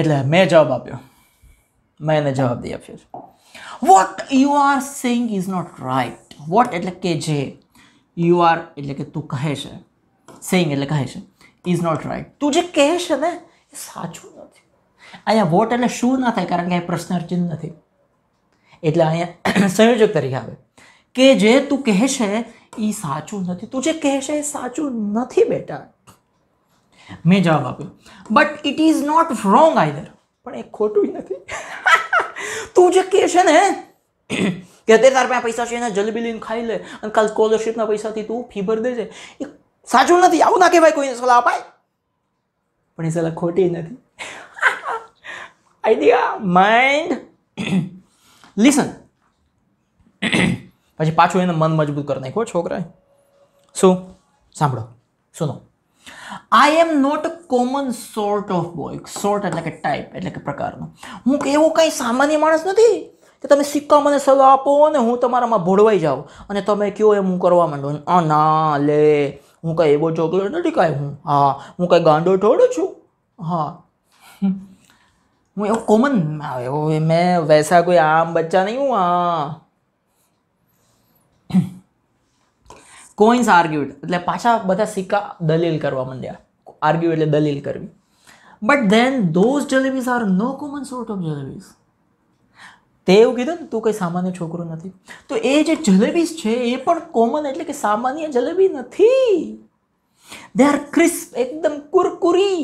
એટલે મેં જવાબ આપ્યો મેં એને જવાબ દઈ આપ્યો what you are saying is not right what એટલે કે જે યુ આર એટલે કે તું કહે છે સેઇંગ એટલે કહે છે ઇઝ નોટ રાઈટ તું જે કહે છે ને એ સાચું નથી અહીંયા વોટ એટલે શું ના થાય કારણ કે અહીં પ્રશ્નાર્થ ચિહ્ન નથી એટલે અહીંયા સંયોજક તરીકે આવે કે જે તું કહે છે એ સાચું નથી તું જે કહે છે એ સાચું નથી બેટા મેં જવાબ આપ્યો but it is not wrong either પણ એ ખોટું નથી તું જે કહે છે ને કે અત્યારે તાર પાસે પૈસા છે એના જલેબી લઈને ખાઈ લે અને કાલ સ્કોલરશિપના પૈસાથી તું ફી ભરી દેજે એ સાચું નથી આવું ના કહેવાય કોઈને સલાહ અપાય પણ એ સલાહ ખોટી નથી આઈડિયા માઇન્ડ લિસન પછી પાછું એને મન મજબૂત કરી નાખ્યો છોકરાએ શું સાંભળો સુનો I am not a common sort of boy sort એટલે કે ટાઈપ એટલે કે પ્રકારનો હું એવો કંઈ સામાન્ય માણસ નથી કે તમે સિક્કા મને સલાહ આપો ને હું તમારામાં ભોળવાઈ જાઉં અને તમે કયો એમ હું કરવા માંડું ના લે હું કાંઈ એવો ચોકલો નથી કાંઈ હું હા હું કાંઈ ગાંડો થોડું છું હા હું એવો કોમન એવો મેં વૈસા કોઈ આમ બચ્ચા નહીં હું હા કોઈન્સ આર્ગ્યુડ એટલે પાછા બધા સિક્કા દલીલ કરવા માંડ્યા આર્ગ્યુ એટલે દલીલ કરવી but then those jalebis are no common sort of jalebis તે એવું કીધું ને તું કંઈ સામાન્ય છોકરો નથી તો એ જે જલેબી છે એ પણ કોમન એટલે કે સામાન્ય જલેબી નથી દે આર ક્રિસ્પ એકદમ કુરકુરી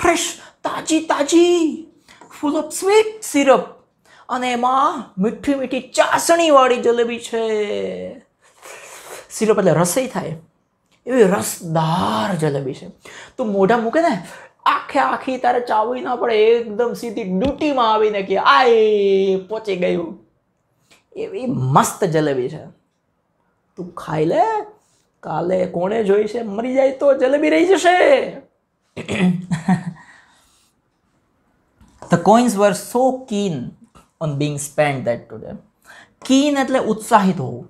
ફ્રેશ તાજી તાજી ફૂલ ઓફ સ્વીટ સિરપ અને એમાં મીઠી મીઠી ચાસણીવાળી જલેબી છે સિરપ એટલે રસોઈ થાય એવી રસદાર જલેબી છે તું મોઢા મૂકે ને આખે આખી તારે ચાવી ના પડે એકદમ સીધી ડ્યુટીમાં આવીને કે આ પહોંચી ગયું એવી મસ્ત જલેબી છે તું ખાઈ લે કાલે કોણે જોઈ છે મરી જાય તો જલેબી રહી જશે the coins were so keen on being spend that to them keen એટલે ઉત્સાહિત હોવું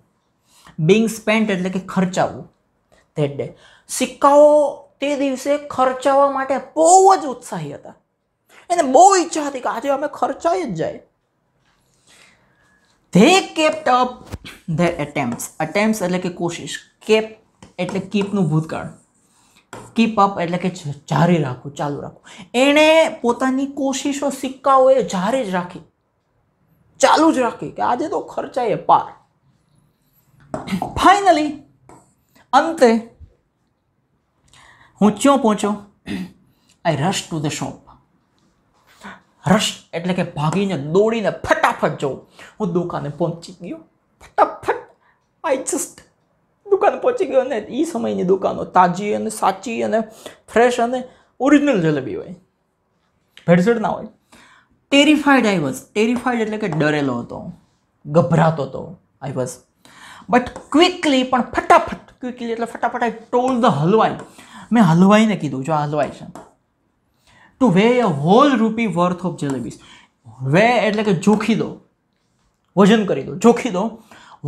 બિંગ સ્પેન્ડ એટલે કે ખર્ચાવવું ધેટ ડે સિક્કાઓ તે દિવસે ખર્ચાવા માટે બહુ જ ઉત્સાહી હતા એને બહુ ઈચ્છા હતી કે આજે અમે ખર્ચાઈ જ જાય they kept up their attempts attempt એટલે કે કોશિશ કેપ એટલે કીપનું ભૂતકાળ કીપ અપ એટલે કે જારી રાખવું ચાલુ રાખવું એણે પોતાની કોશિશો સિક્કાઓ એ જારી જ રાખી ચાલુ જ રાખી કે આજે તો ખર્ચાઈએ પાર ફાઇનલી અંતે હું ક્યાં પહોંચ્યો I rush to the shop rush એટલે કે ભાગીને દોડીને ફટાફટ જવું હું દુકાને પહોંચી ગયો ફટાફટ આઈ જસ્ટ દુકાને પહોંચી ગયો અને એ સમયની દુકાનો તાજી અને સાચી અને ફ્રેશ અને ઓરિજિનલ જલેબી હોય ભેળસેળ ના હોય ટેરિફાઈડ આઈ વોઝ ટેરિફાઈડ એટલે કે ડરેલો હતો ગભરાતો હતો આઈ વોઝ બટ ક્વિકલી પણ ફટાફટ ક્વિકલી એટલે ફટાફટ આઈ ટોલ ધ હલવાઈ મેં હલવાઈને કીધું જો આ હલવાઈ છે to weigh a whole rupee worth of jalebis weigh એટલે કે જોખી દો વજન કરી દો જોખી દો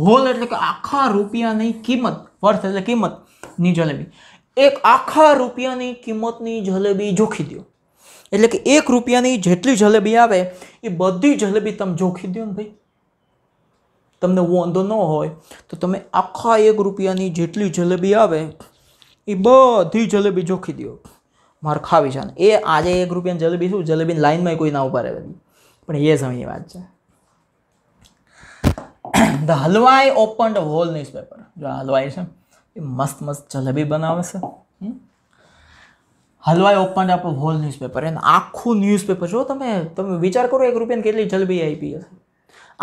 હોલ એટલે કે આખા રૂપિયાની કિંમત વર્થ એટલે કિંમતની જલેબી એક આખા રૂપિયાની કિંમતની જલેબી જોખી દો એટલે કે એક રૂપિયાની જેટલી જલેબી આવે એ બધી જલેબી તમે જોખી દો ને ભાઈ તમને વાંધો ન હોય તો તમે આખા એક રૂપિયાની જેટલી જલેબી આવે એ બધી જલેબી જોખી દો મારે ખાવી છે ને એ આજે એક રૂપિયા જલેબી શું જલેબી લાઈનમાં કોઈ ના ઉભા રહેવાની પણ એ સમયની વાત છે the halwai open the whole newspaper જો હલવાઈ છે એ મસ્ત મસ્ત જલેબી બનાવે છે હલવાઈ ઓપન અપ હોલ ન્યૂઝપેપર એને આખું ન્યૂઝપેપર જો તમે તમે વિચાર કરો એક રૂપિયાની કેટલી જલબી આપી હશે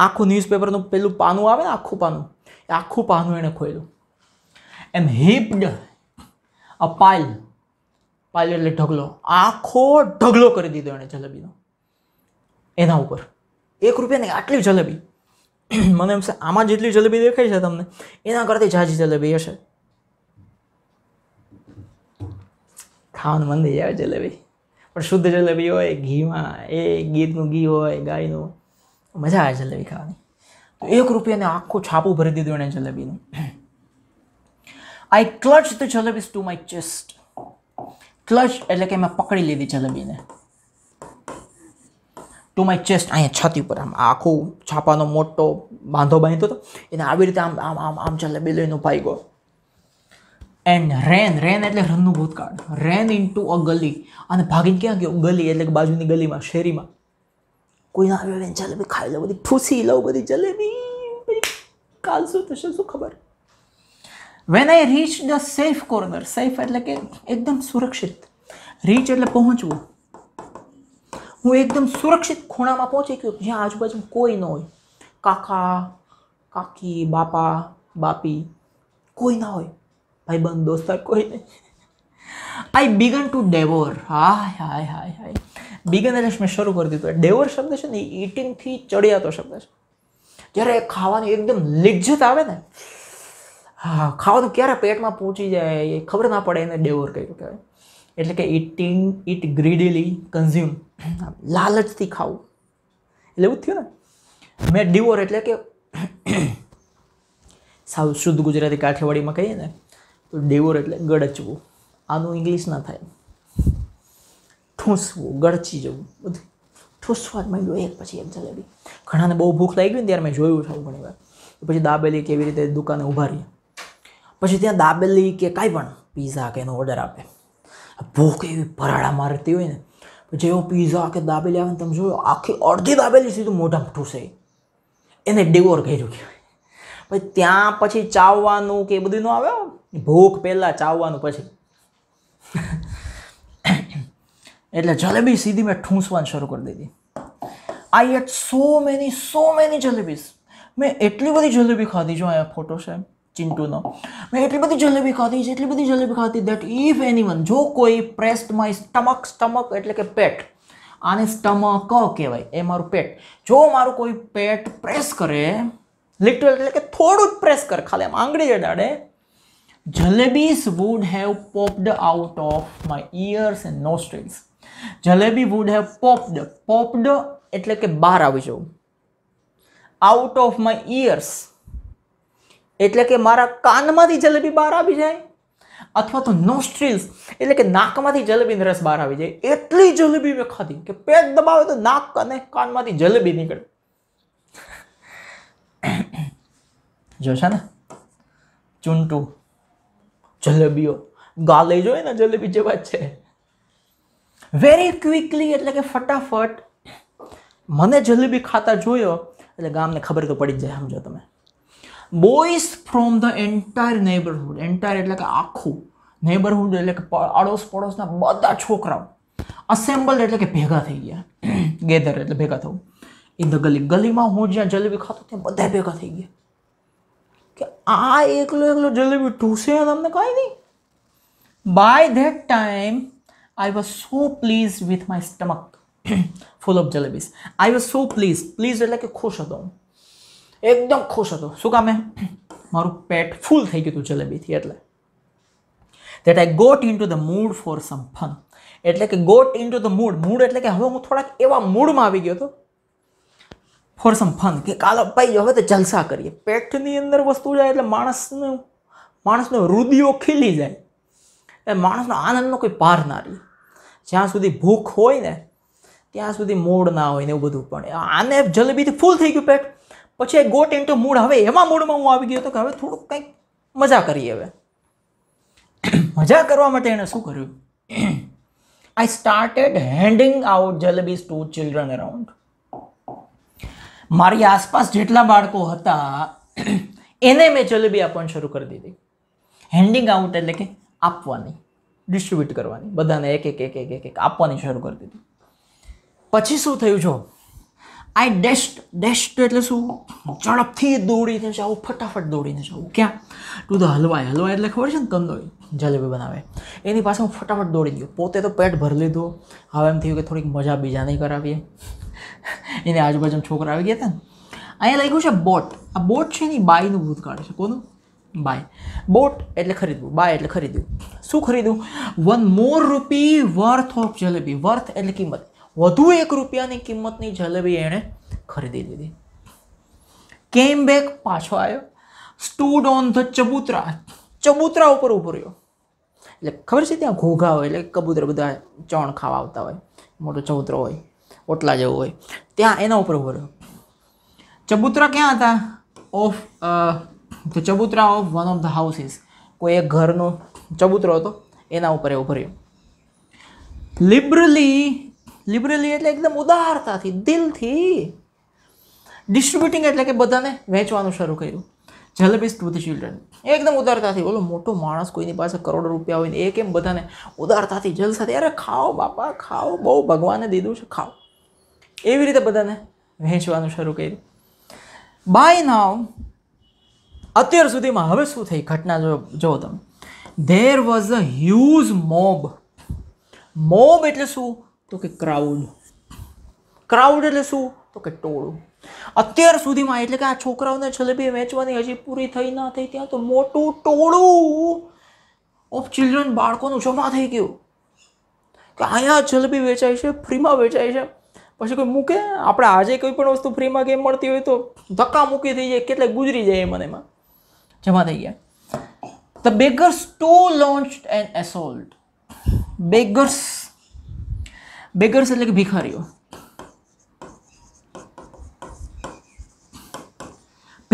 આખું ન્યૂઝપેપરનું પેલું પાનું આવે ને આખું પાનું એ આખું પાનું એણે ખોલ્યું એમ હિપ્ડ આ પાલ પાલ એટલે ઢગલો આખો ઢગલો કરી દીધો એણે જલેબીનો એના ઉપર એક રૂપિયાની આટલી જલેબી મને એમ છે આમાં જેટલી જલેબી દેખાય છે તમને એના કરતી જાજી જલેબી હશે ખાવાનું મન થઈ જાય જલેબી પણ શુદ્ધ જલેબી હોય ઘીમાં એ ગીતનું ઘી હોય ગાયનું મજા આવે જલેબી ખાવાની તો એક રૂપિયાને આખું છાપું ભરી દીધું એણે જલેબીનું I clutch the jalebis to my chest clutch એટલે કે મેં પકડી લીધી જલેબીને ટુ માય ચેસ્ટ અહીંયા છાતી ઉપર આમ આખું છાપાનો મોટો બાંધો બાંધ્યો હતો એને આવી રીતે આમ આમ આમ આમ જલેબી લઈને ઉભાઈ ગયો એન્ડ રેન રેન એટલે રનનું ભૂતકાળ રેન ઇન ટુ અ ગલી અને ભાગીને ક્યાં ગયો ગલી એટલે કે બાજુની ગલીમાં શેરીમાં કોઈ ના એને જલેબી ખાઈ લો બધી ઠૂસી લઉં બધી જલેબી કાલ શું થશે શું ખબર when I reach the safe corner safe એટલે કે એકદમ સુરક્ષિત રીચ એટલે પહોંચવું હું એકદમ સુરક્ષિત ખૂણામાં પહોંચી ગયો જ્યાં આજુબાજુ કોઈ ન હોય કાકા કાકી બાપા બાપી કોઈ ના હોય ભાઈ બંધ દોસ્તાર કોઈ નહીં આઈ બિગન ટુ ડેવોર હાય હાય હાય હાય બિગન એટલે મેં શરૂ કરી દીધું ડેવોર શબ્દ છે ને ઇટિંગથી ચડિયાતો શબ્દ છે જ્યારે ખાવાની એકદમ લિજ્જત આવે ને હા તો ક્યારે પેટમાં પહોંચી જાય એ ખબર ના પડે એને ડેવર કર્યું કહેવાય એટલે કે ઇટિંગ ઇટ ગ્રીડીલી કન્ઝ્યુમ લાલચથી ખાવું એટલે એવું થયું ને મેં ડિવોર એટલે કે સાવ શુદ્ધ ગુજરાતી કાઠિયાવાડીમાં કહીએ ને તો ડિવોર એટલે ગડચવું આનું ઇંગ્લિશ ના થાય ઠૂંસવું ગળચી જવું બધું ઠૂંસવા જ માંડ્યું એક પછી એક જલેબી ઘણાને બહુ ભૂખ લાગી ગઈ ને ત્યારે મેં જોયું છે ઘણી વાર પછી દાબેલી કેવી રીતે દુકાને ઉભા રહીએ પછી ત્યાં દાબેલી કે કાંઈ પણ પીઝા કે એનો ઓર્ડર આપે ભૂખ એવી ભરાડા મારતી હોય ને જેવો પિઝા કે દાબેલી આવે ને તમે જોયું આખી અડધી દાબેલી સીધું મોઢામાં ઠૂસે એને ડિવોર કર્યું કહેવાય પછી ત્યાં પછી ચાવવાનું કે એ બધું ન આવે ભૂખ પહેલાં ચાવવાનું પછી એટલે જલેબી સીધી મેં ઠૂંસવાનું શરૂ કરી દીધી I ate so many so many jalebis મેં એટલી બધી જલેબી ખાધી જો અહીંયા ફોટો સાહેબ ચિંટુનો મેં એટલી બધી જલેબી ખાધી છે એટલી બધી જલેબી ખાધી દેટ ઇફ એનીવન જો કોઈ પ્રેસ્ડ માય સ્ટમક સ્ટમક એટલે કે પેટ આને સ્ટમક કહેવાય એ મારું પેટ જો મારું કોઈ પેટ પ્રેસ કરે લિટરલ એટલે કે થોડું પ્રેસ કરે ખાલી આમ આંગળી જડાડે jalebis would have popped out of my ears and nostrils jalebi would have popped popped એટલે કે બહાર આવી જવું આઉટ ઓફ માય ઇયર્સ એટલે કે મારા કાનમાંથી જલેબી બહાર આવી જાય અથવા તો નોસ્ટ્રીલ્સ એટલે કે નાકમાંથી જલેબીનો રસ બહાર આવી જાય એટલી જલેબી મેં ખાધી કે પેટ દબાવે તો નાક અને કાનમાંથી જલેબી નીકળે જોશે ને ચૂંટું જલેબીઓ ગાલે જોઈએ ને જલેબી જેવા છે વેરી ક્વિકલી એટલે કે ફટાફટ મને જલેબી ખાતા જોયો એટલે ગામને ખબર તો પડી જ જાય સમજો તમે boys from the entire neighbourhood entire एट आखू नेबरहूड एड़ोस पड़ोस बदा छोकरा असेम्बल एट भेगा थी गया गेधर एट भेगा इन द गली गली में हूँ ज्या जलेबी खाते त्या बदा भेगा थी गया आ एक एक जलेबी ठूसे तमने कहीं नहीं by that time I was so pleased with my stomach full of jalebis I was so pleased pleased एट खुश हूँ એકદમ ખુશ હતો શું કામે મારું પેટ ફૂલ થઈ ગયું હતું જલેબીથી એટલે that I got into the mood for some fun એટલે કે got into the mood mood એટલે કે હવે હું થોડાક એવા મૂડમાં આવી ગયો હતો ફોર સમ ફન કે કાલો ભાઈ હવે તો જલસા કરીએ પેટની અંદર વસ્તુ જાય એટલે માણસનું માણસનો રુદિયો ખીલી જાય એટલે માણસનો આનંદનો કોઈ પાર ના રહે જ્યાં સુધી ભૂખ હોય ને ત્યાં સુધી મૂડ ના હોય ને એવું બધું પણ આને જલેબીથી ફૂલ થઈ ગયું પેટ પછી આઈ ગોટ ઇન મૂડ હવે એમાં મૂડમાં હું આવી ગયો હતો કે હવે થોડુંક કંઈક મજા કરીએ હવે મજા કરવા માટે એણે શું કર્યું I started handing out jalebis to children around મારી આસપાસ જેટલા બાળકો હતા એને મેં જલેબી આપવાની શરૂ કરી દીધી હેન્ડિંગ આઉટ એટલે કે આપવાની ડિસ્ટ્રીબ્યુટ કરવાની બધાને એક એક એક એક એક આપવાની શરૂ કરી દીધી પછી શું થયું જો આઈ ડેસ્ટ ડેસ્ટ એટલે શું ઝડપથી દોડીને જાઉં ફટાફટ દોડીને જાઉં ક્યાં ટુ ધ હલવાઈ હલવાઈ એટલે ખબર છે ને કંદોઈ જલેબી બનાવે એની પાસે હું ફટાફટ દોડી ગયો પોતે તો પેટ ભરી લીધું હવે એમ થયું કે થોડીક મજા બીજા નહીં કરાવીએ એની આજુબાજુ છોકરા આવી ગયા હતા ને અહીંયા લખ્યું છે બોટ આ બોટ છે એની બાઈનું ભૂતકાળ છે કોનું બાય બોટ એટલે ખરીદવું બાય એટલે ખરીદ્યું શું ખરીદ્યું વન મોર રૂપી વર્થ ઓફ જલેબી વર્થ એટલે કિંમત વધુ એક રૂપિયાની કિંમતની જલેબી એણે ખરીદી લીધી કેમ બેક પાછો આવ્યો સ્ટૂડ ઓન ધ ચબુતરા ચબુતરા ઉપર ઉભો રહ્યો એટલે ખબર છે ત્યાં ઘોઘા હોય એટલે કબૂતર બધા ચણ ખાવા આવતા હોય મોટો ચબુતરો હોય ઓટલા જેવો હોય ત્યાં એના ઉપર ઉભો રહ્યો ચબૂતરા ક્યાં હતા of the chabutra of one of the houses કોઈ એક ઘરનો ચબુતરો હતો એના ઉપર એ ઉભો રહ્યો લિબરલી લિબરલી એટલે એકદમ ઉદારતાથી દિલથી ડિસ્ટ્રીબ્યુટિંગ એટલે કે બધાને વહેંચવાનું શરૂ કર્યું જલેબીઝ ટુ ધ ચિલ્ડ્રન એકદમ ઉદારતાથી ઓલો મોટો માણસ કોઈની પાસે કરોડ રૂપિયા હોય ને એ કેમ બધાને ઉદારતાથી જલસાથી અરે ખાઓ બાપા ખાઓ બહુ ભગવાને દીધું છે ખાઓ એવી રીતે બધાને વહેંચવાનું શરૂ કર્યું બાય નાવ અત્યાર સુધીમાં હવે શું થઈ ઘટના જો જુઓ તમે there was a huge mob mob એટલે શું તો કે ક્રાઉડ ક્રાઉડ એટલે શું તો કે ટોળું અત્યાર સુધીમાં એટલે કે આ છોકરાઓને જલેબી વેચવાની હજી પૂરી થઈ ના થઈ ત્યાં તો મોટું ટોળું ઓફ ચિલ્ડ્રન બાળકોનું જમા થઈ ગયું કે અહીંયા જલેબી વેચાય છે ફ્રીમાં વેચાય છે પછી કોઈ મૂકે આપણે આજે કોઈ પણ વસ્તુ ફ્રીમાં કેમ મળતી હોય તો ધક્કા મૂકી થઈ જાય કેટલે ગુજરી જાય એમાં એમાં જમા થઈ ગયા the beggars to launch and assault beggars beggars એટલે કે ભિખારીઓ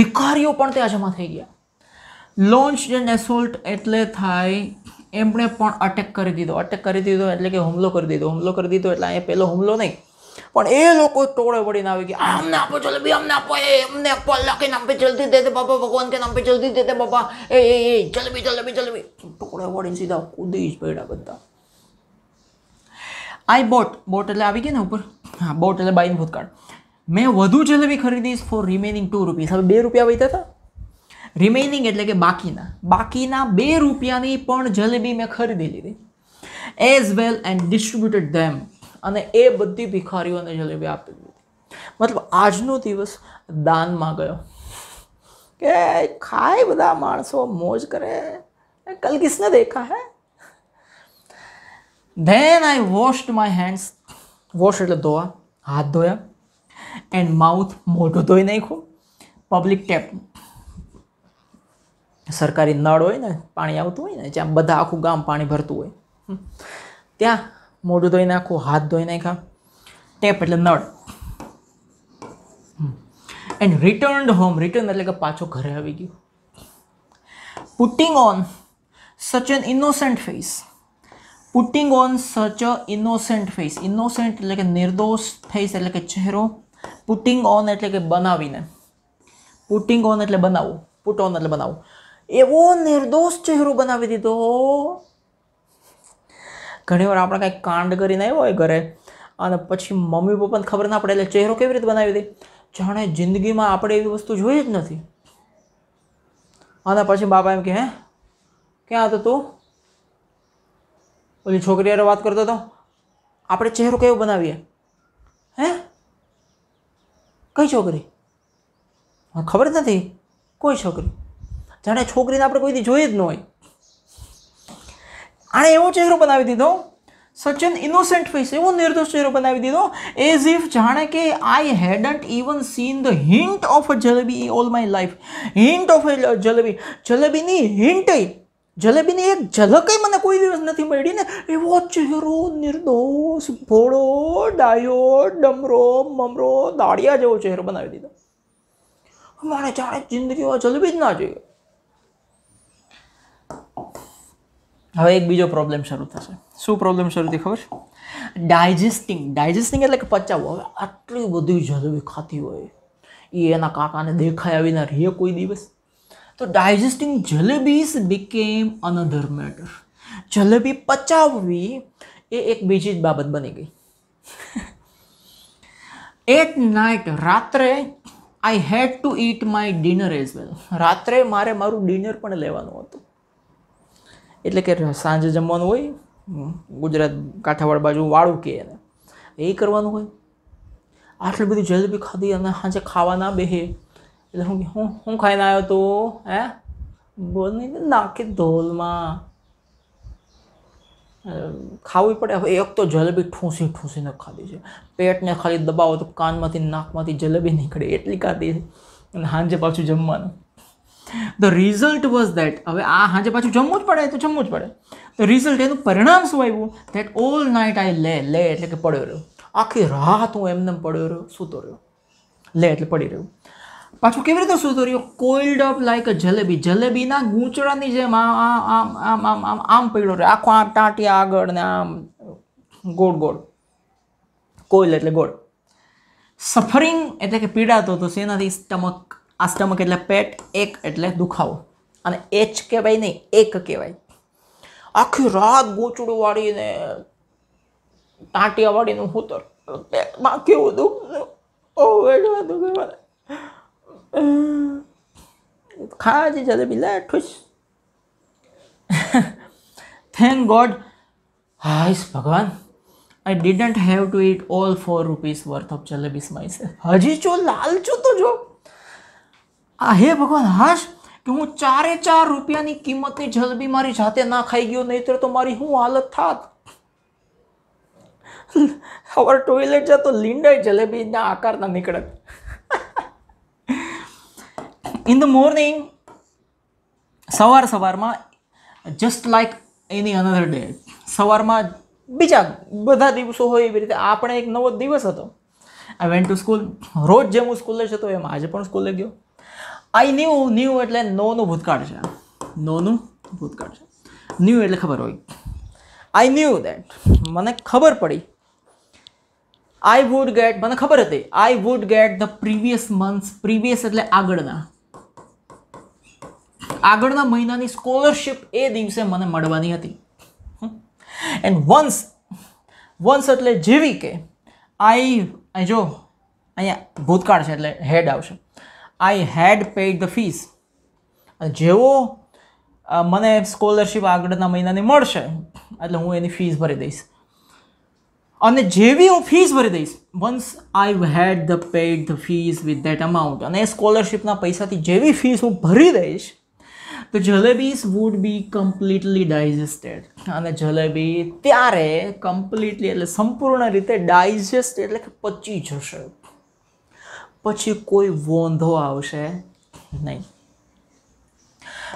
ભિખારીઓ પણ ત્યાં જમા થઈ ગયા લોન્ચ એન્ડ એસોલ્ટ એટલે થાય એમણે પણ અટેક કરી દીધો અટેક કરી દીધો એટલે કે હુમલો કરી દીધો હુમલો કરી દીધો એટલે અહીંયા પહેલો હુમલો નહીં પણ એ લોકો ટોળે વળીને આવી ગયા અમને આપો ચલો બી અમને આપો એ અમને આપો અલ્લાહ કે નામ પે જલ્દી દે દે બાબા ભગવાન કે નામ પે જલ્દી દે દે બાબા એ એ જલ્દી જલ્દી જલ્દી ટોળે વળીને સીધા કૂદી જ પડ્યા બધા આઈ બોટ બોટ એટલે આવી ગયા ને ઉપર હા બોટ એટલે બાઈન ભૂતકાળ મેં વધુ જલેબી ખરીદીશ ફોર રિમેનિંગ ટુ રૂપીસ હવે બે રૂપિયા વહીતા હતા રિમેનિંગ એટલે કે બાકીના બાકીના બે રૂપિયાની પણ જલેબી મેં ખરીદી લીધી as well and distributed them અને એ બધી ભિખારીઓને જલેબી આપી દીધી મતલબ આજનો દિવસ દાનમાં ગયો કે ખાય બધા માણસો મોજ કરે કલ દેખા હે then I washed my hands wash એટલે ધોવા હાથ ધોયા એન્ડ માઉથ મોઢું ધોઈ નાખ્યું પબ્લિક ટેપ સરકારી નળ હોય ને પાણી આવતું હોય ને જ્યાં બધા આખું ગામ પાણી ભરતું હોય ત્યાં મોઢું ધોઈ નાખું હાથ ધોઈ નાખ્યા ટેપ એટલે નળ એન્ડ રિટર્ન હોમ રિટર્ન એટલે કે પાછો ઘરે આવી ગયો putting on such an innocent face putting on such a innocent face innocent એટલે કે નિર્દોષ ફેસ એટલે કે ચહેરો પુટિંગ ઓન એટલે કે બનાવીને પુટિંગ ઓન એટલે બનાવવું પુટ ઓન એટલે બનાવવું એવો નિર્દોષ ચહેરો બનાવી દીધો ઘણી વાર આપણે કાંઈ કાંડ કરીને આવ્યો હોય ઘરે અને પછી મમ્મી પપ્પાને ખબર ના પડે એટલે ચહેરો કેવી રીતે બનાવી દે જાણે જિંદગીમાં આપણે એવી વસ્તુ જોઈ જ નથી અને પછી બાપા એમ કે હે ક્યાં હતો તું ઓલી છોકરી યાર વાત કરતો હતો આપણે ચહેરો કેવો બનાવીએ હે કઈ છોકરી ખબર નથી કોઈ છોકરી જાણે છોકરીને આપણે કોઈથી જોઈએ જ ન હોય આણે એવો ચહેરો બનાવી દીધો સચિન ઇનોસેન્ટ ફેસ એવો નિર્દોષ ચહેરો બનાવી દીધો એઝ ઇફ જાણે કે I hadn't even seen the hint of a jalebi all my life hint of a jalebi જલેબીની હિન્ટ જલેબીની એક ઝલકય મને કોઈ દિવસ નથી મળી ને એવો ચહેરો નિર્દોષ ભોળો ડાયો ડમરો મમરો દાળિયા જેવો ચહેરો બનાવી દીધો મારે જાણે જિંદગીમાં જલેબી જ ના જોઈએ હવે એક બીજો પ્રોબ્લેમ શરૂ થશે શું પ્રોબ્લેમ શરૂ થઈ ખબર ડાયજેસ્ટિંગ ડાયજેસ્ટિંગ એટલે કે પચાવવું હવે આટલી બધી જલેબી ખાતી હોય એ એના કાકાને દેખાય આવીને રહીએ કોઈ દિવસ તો digesting jalebis became another matter jalebi પચાવવી એ એક બીજી જ બાબત બની ગઈ એટ નાઇટ રાત્રે I had to eat my dinner as well રાત્રે મારે મારું ડિનર પણ લેવાનું હતું એટલે કે સાંજે જમવાનું હોય ગુજરાત કાઠાવાડ બાજુ વાળું કે એને એ કરવાનું હોય આટલી બધી જલેબી ખાધી અને સાંજે ખાવા ના બેહે એટલે હું હું હું ખાઈને આવ્યો તો હે બોલ નહીં નાખી ધોલમાં ખાવી પડે હવે એક તો જલેબી ઠૂંસી ઠૂંસીને ખાધી છે પેટને ખાલી દબાવો તો કાનમાંથી નાકમાંથી જલેબી નીકળે એટલી ખાધી છે અને સાંજે પાછું જમવાનું ધ રિઝલ્ટ વોઝ દેટ હવે આ સાંજે પાછું જમવું જ પડે તો જમવું જ પડે તો રિઝલ્ટ એનું પરિણામ શું આવ્યું દેટ ઓલ નાઇટ આઈ લે લે એટલે કે પડ્યો રહ્યો આખી રાત હું એમને પડ્યો રહ્યો સૂતો રહ્યો લે એટલે પડી રહ્યું પાછું કેવી રીતે સુધર્યો coiled up like a jalebi જલેબીના ગૂંચળાની જેમ આમ આમ આમ આમ આમ આમ રહ્યો આખો આમ ટાંટિયા આગળ ને આમ ગોળ ગોળ કોઈલ એટલે ગોળ સફરિંગ એટલે કે પીડાતો હતો શેનાથી સ્ટમક આ સ્ટમક એટલે પેટ એક એટલે દુખાવો અને એચ કહેવાય નહીં એક કહેવાય આખી રાત ગૂંચડું વાળીને ટાંટિયા વાળીનું હૂતર પેટમાં કેવું દુઃખ ઓ એટલા દુઃખ ખાજી 저들 빌라 투시 થેન્ક ગોડ હાઈસ ભગવાન I didn't have to eat all four rupees worth of jalebis myself હજી જો લાલચો તો જો આ હે ભગવાન હાશ કે હું ચારે ચાર રૂપિયાની કિંમતની જલેબી મારી જાતે ના ખાઈ ગયો નહીતર તો મારી શું હાલત થાત અવર ટોયલેટ જતો લીંડાઈ જલેબીના આકારના નીકળત ઇન ધ મોર્નિંગ સવાર સવારમાં just like any another day સવારમાં બીજા બધા દિવસો હોય એવી રીતે આપણે એક નવો દિવસ હતો આઈ વેન્ટ ટુ સ્કૂલ રોજ જેમ હું સ્કૂલે જતો એમ આજે પણ સ્કૂલે ગયો આઈ ન્યૂ ન્યૂ એટલે નોનું ભૂતકાળ છે નોનું ભૂતકાળ છે ન્યૂ એટલે ખબર હોય આઈ ન્યૂ દેટ મને ખબર પડી આઈ વુડ ગેટ મને ખબર હતી I would get the previous month previous એટલે આગળના આગળના મહિનાની સ્કોલરશિપ એ દિવસે મને મળવાની હતી એન્ડ વન્સ વન્સ એટલે જેવી કે આઈ જો અહીંયા ભૂતકાળ છે એટલે હેડ આવશે I had paid the fees જેવો મને સ્કોલરશિપ આગળના મહિનાની મળશે એટલે હું એની ફીસ ભરી દઈશ અને જેવી હું ફીસ ભરી દઈશ once I had the paid the fees with that amount અને એ સ્કોલરશિપના પૈસાથી જેવી ફીસ હું ભરી દઈશ તો જલેબીસ વુડ બી કમ્પ્લીટલી ડાયજેસ્ટેડ અને જલેબી ત્યારે કમ્પ્લીટલી એટલે સંપૂર્ણ રીતે ડાયજેસ્ટ એટલે કે પચી જશે પછી કોઈ વોંધો આવશે નહીં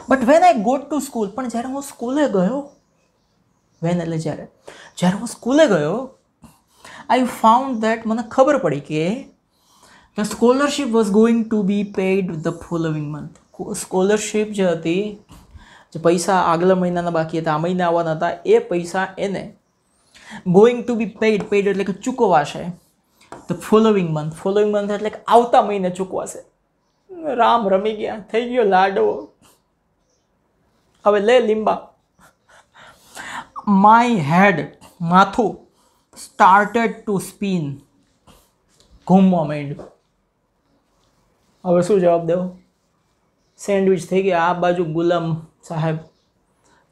but when I got to school પણ જ્યારે હું સ્કૂલે ગયો વેન એટલે જ્યારે જ્યારે હું સ્કૂલે ગયો આઈ ફાઉન્ડ દેટ મને ખબર પડી કે the scholarship was going to be paid the following month scholarship જે હતી જે પૈસા આગલા મહિનાના બાકી હતા આ મહિને આવવાના હતા એ પૈસા એને going to be paid paid એટલે કે ચૂકવાશે the following month following month એટલે કે આવતા મહિને ચૂકવાશે રામ રમી ગયા થઈ ગયો લાડો હવે લે લીંબા માય હેડ માથું સ્ટાર્ટેડ ટુ સ્પીન ઘૂમવા માંડ્યું હવે શું જવાબ દેવો સેન્ડવિચ થઈ ગયા આ બાજુ ગુલામ સાહેબ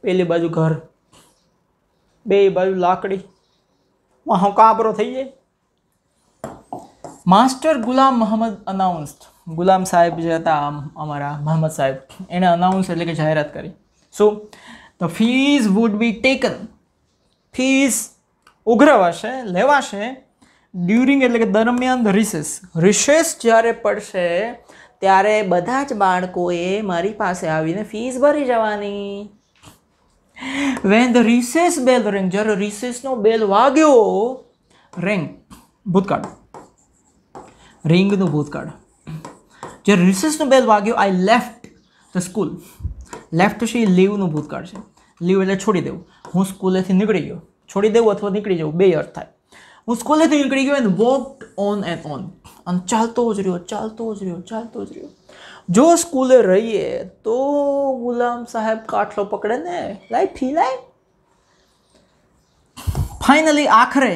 પેલી બાજુ ઘર બે બાજુ લાકડી હું કાંપરો થઈ જાય માસ્ટર ગુલામ મહમ્મદ અનાઉન્સ્ડ ગુલામ સાહેબ જે હતા આમ અમારા મહમ્મદ સાહેબ એણે અનાઉન્સ એટલે કે જાહેરાત કરી so the fees would be taken fees ઉઘરાવાશે લેવાશે ડ્યુરિંગ એટલે કે દરમિયાન રિસેસ રિસેસ જ્યારે પડશે ત્યારે બધા જ બાળકોએ મારી પાસે આવીને ફીસ ભરી જવાની when the recess bell ring જ્યારે રિસેસનો બેલ વાગ્યો રિંગ ભૂતકાળ રિંગનું ભૂતકાળ જ્યારે રિસેસનો બેલ વાગ્યો I left the school left છે એ લીવનું ભૂતકાળ છે લીવ એટલે છોડી દેવું હું સ્કૂલેથી નીકળી ગયો છોડી દેવું અથવા નીકળી જવું બે અર્થ થાય હું સ્કૂલે સ્કૂલેથી નીકળી ગયો and walk on and on અને ચાલતો જ રહ્યો ચાલતો જ રહ્યો ચાલતો જ રહ્યો જો સ્કૂલે રહીએ તો ગુલામ સાહેબ કાટલો પકડે ને લાઈટ લાઈફી લાઈ ફાઇનલી આખરે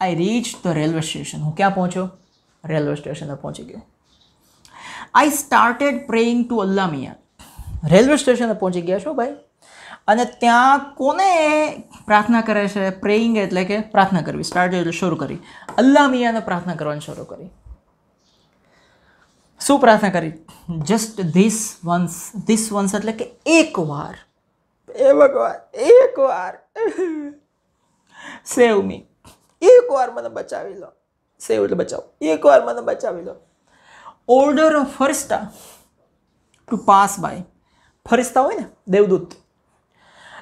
I reach the railway station હું ક્યાં પહોંચ્યો રેલવે સ્ટેશને પહોંચી ગયો I started praying to Allah Miya railway સ્ટેશને પહોંચી ગયા છો ભાઈ અને ત્યાં કોને પ્રાર્થના કરે છે પ્રેઇંગ એટલે કે પ્રાર્થના કરવી સ્ટાર્ટ એટલે શરૂ કરી અલ્લાહ મિયાને પ્રાર્થના કરવાની શરૂ કરી શું પ્રાર્થના કરી જસ્ટ ધીસ વંશ ધીસ વંશ એટલે કે એકવાર એ ભગવાન એકવાર સેવ મી એકવાર મને બચાવી લો સેવ એટલે બચાવો વાર મને બચાવી લો order of farishta to pass by ફરિસ્તા હોય ને દેવદૂત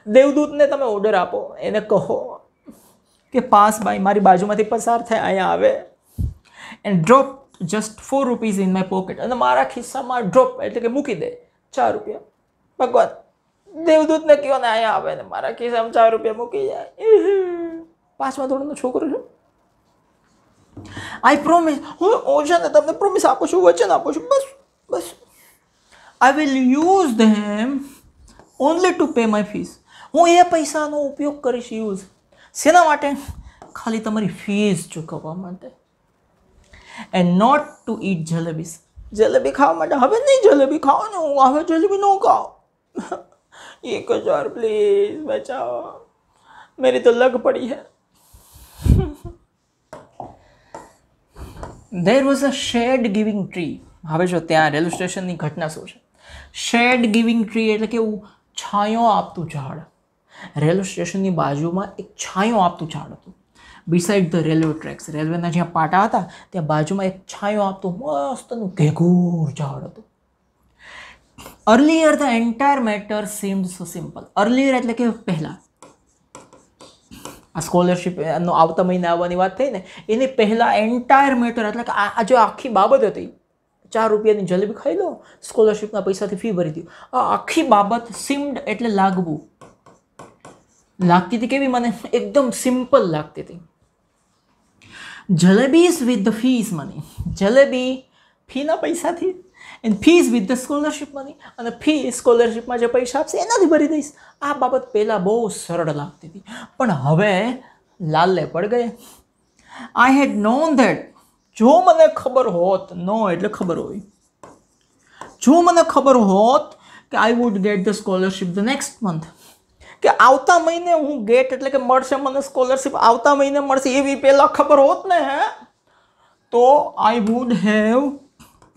દેવદૂતને તમે ઓર્ડર આપો એને કહો કે પાસ બાય મારી બાજુમાંથી પસાર થાય અહીંયા આવે and drop just four rupees in my pocket અને મારા ખિસ્સામાં ડ્રોપ એટલે કે મૂકી દે ચાર રૂપિયા ભગવાન દેવદૂતને કહો ને અહીંયા આવે ને મારા ખિસ્સામાં ચાર રૂપિયા મૂકી જાય પાંચમા ધોરણનો છોકરો છું આઈ પ્રોમિસ હું ઓશન તમને પ્રોમિસ આપું છું વચન આપું છું બસ બસ I will use them only to pay my fees હું એ પૈસાનો ઉપયોગ કરીશ યુઝ શેના માટે ખાલી તમારી ફીસ ચૂકવવા માટે and not to eat jalebis jalebi ખાવા માટે હવે નહીં જલેબી ખાઓ ને હું હવે જલેબી ન ખાઓ એક હજાર પ્લીઝ બચાવો મેરી તો લગ પડી હે there was a shade giving tree હવે જો ત્યાં રેલવે સ્ટેશનની ઘટના શું છે શેડ ગિવિંગ ટ્રી એટલે કેવું છાંયો આપતું ઝાડ રેલવે સ્ટેશનની બાજુમાં એક છાંયો આપતું ઝાડ હતું બિસાઇડ ધ રેલવે ટ્રેક્સ રેલવેના જ્યાં પાટા હતા ત્યાં બાજુમાં એક છાંયો આપતું મસ્તનું ઘેઘોર ઝાડ હતું earlier the entire matter seemed so simple earlier એટલે કે પહેલાં આ સ્કોલરશીપનો આવતા મહિને આવવાની વાત થઈ ને એની પહેલાં એન્ટાયર મેટર એટલે કે આ જે આખી બાબત હતી ચાર રૂપિયાની જલેબી ખાઈ લો સ્કોલરશીપના પૈસાથી ફી ભરી દઉં આ આખી બાબત સિમ્ડ એટલે લાગવું લાગતી હતી કેવી મને એકદમ સિમ્પલ લાગતી હતી jalebis with the fees money jalebi ફીના પૈસાથી and fees with the scholarship money અને ફી સ્કોલરશિપમાં જે પૈસા આપશે એનાથી ભરી દઈશ આ બાબત પહેલાં બહુ સરળ લાગતી હતી પણ હવે લાલે પડ ગયે આઈ હેડ નોન ધેટ જો મને ખબર હોત નો એટલે ખબર હોય જો મને ખબર હોત કે I would get the scholarship the next month કે આવતા મહિને હું ગેટ એટલે કે મળશે મને સ્કોલરશીપ આવતા મહિને મળશે એવી પહેલાં ખબર હોત ને હે તો I would have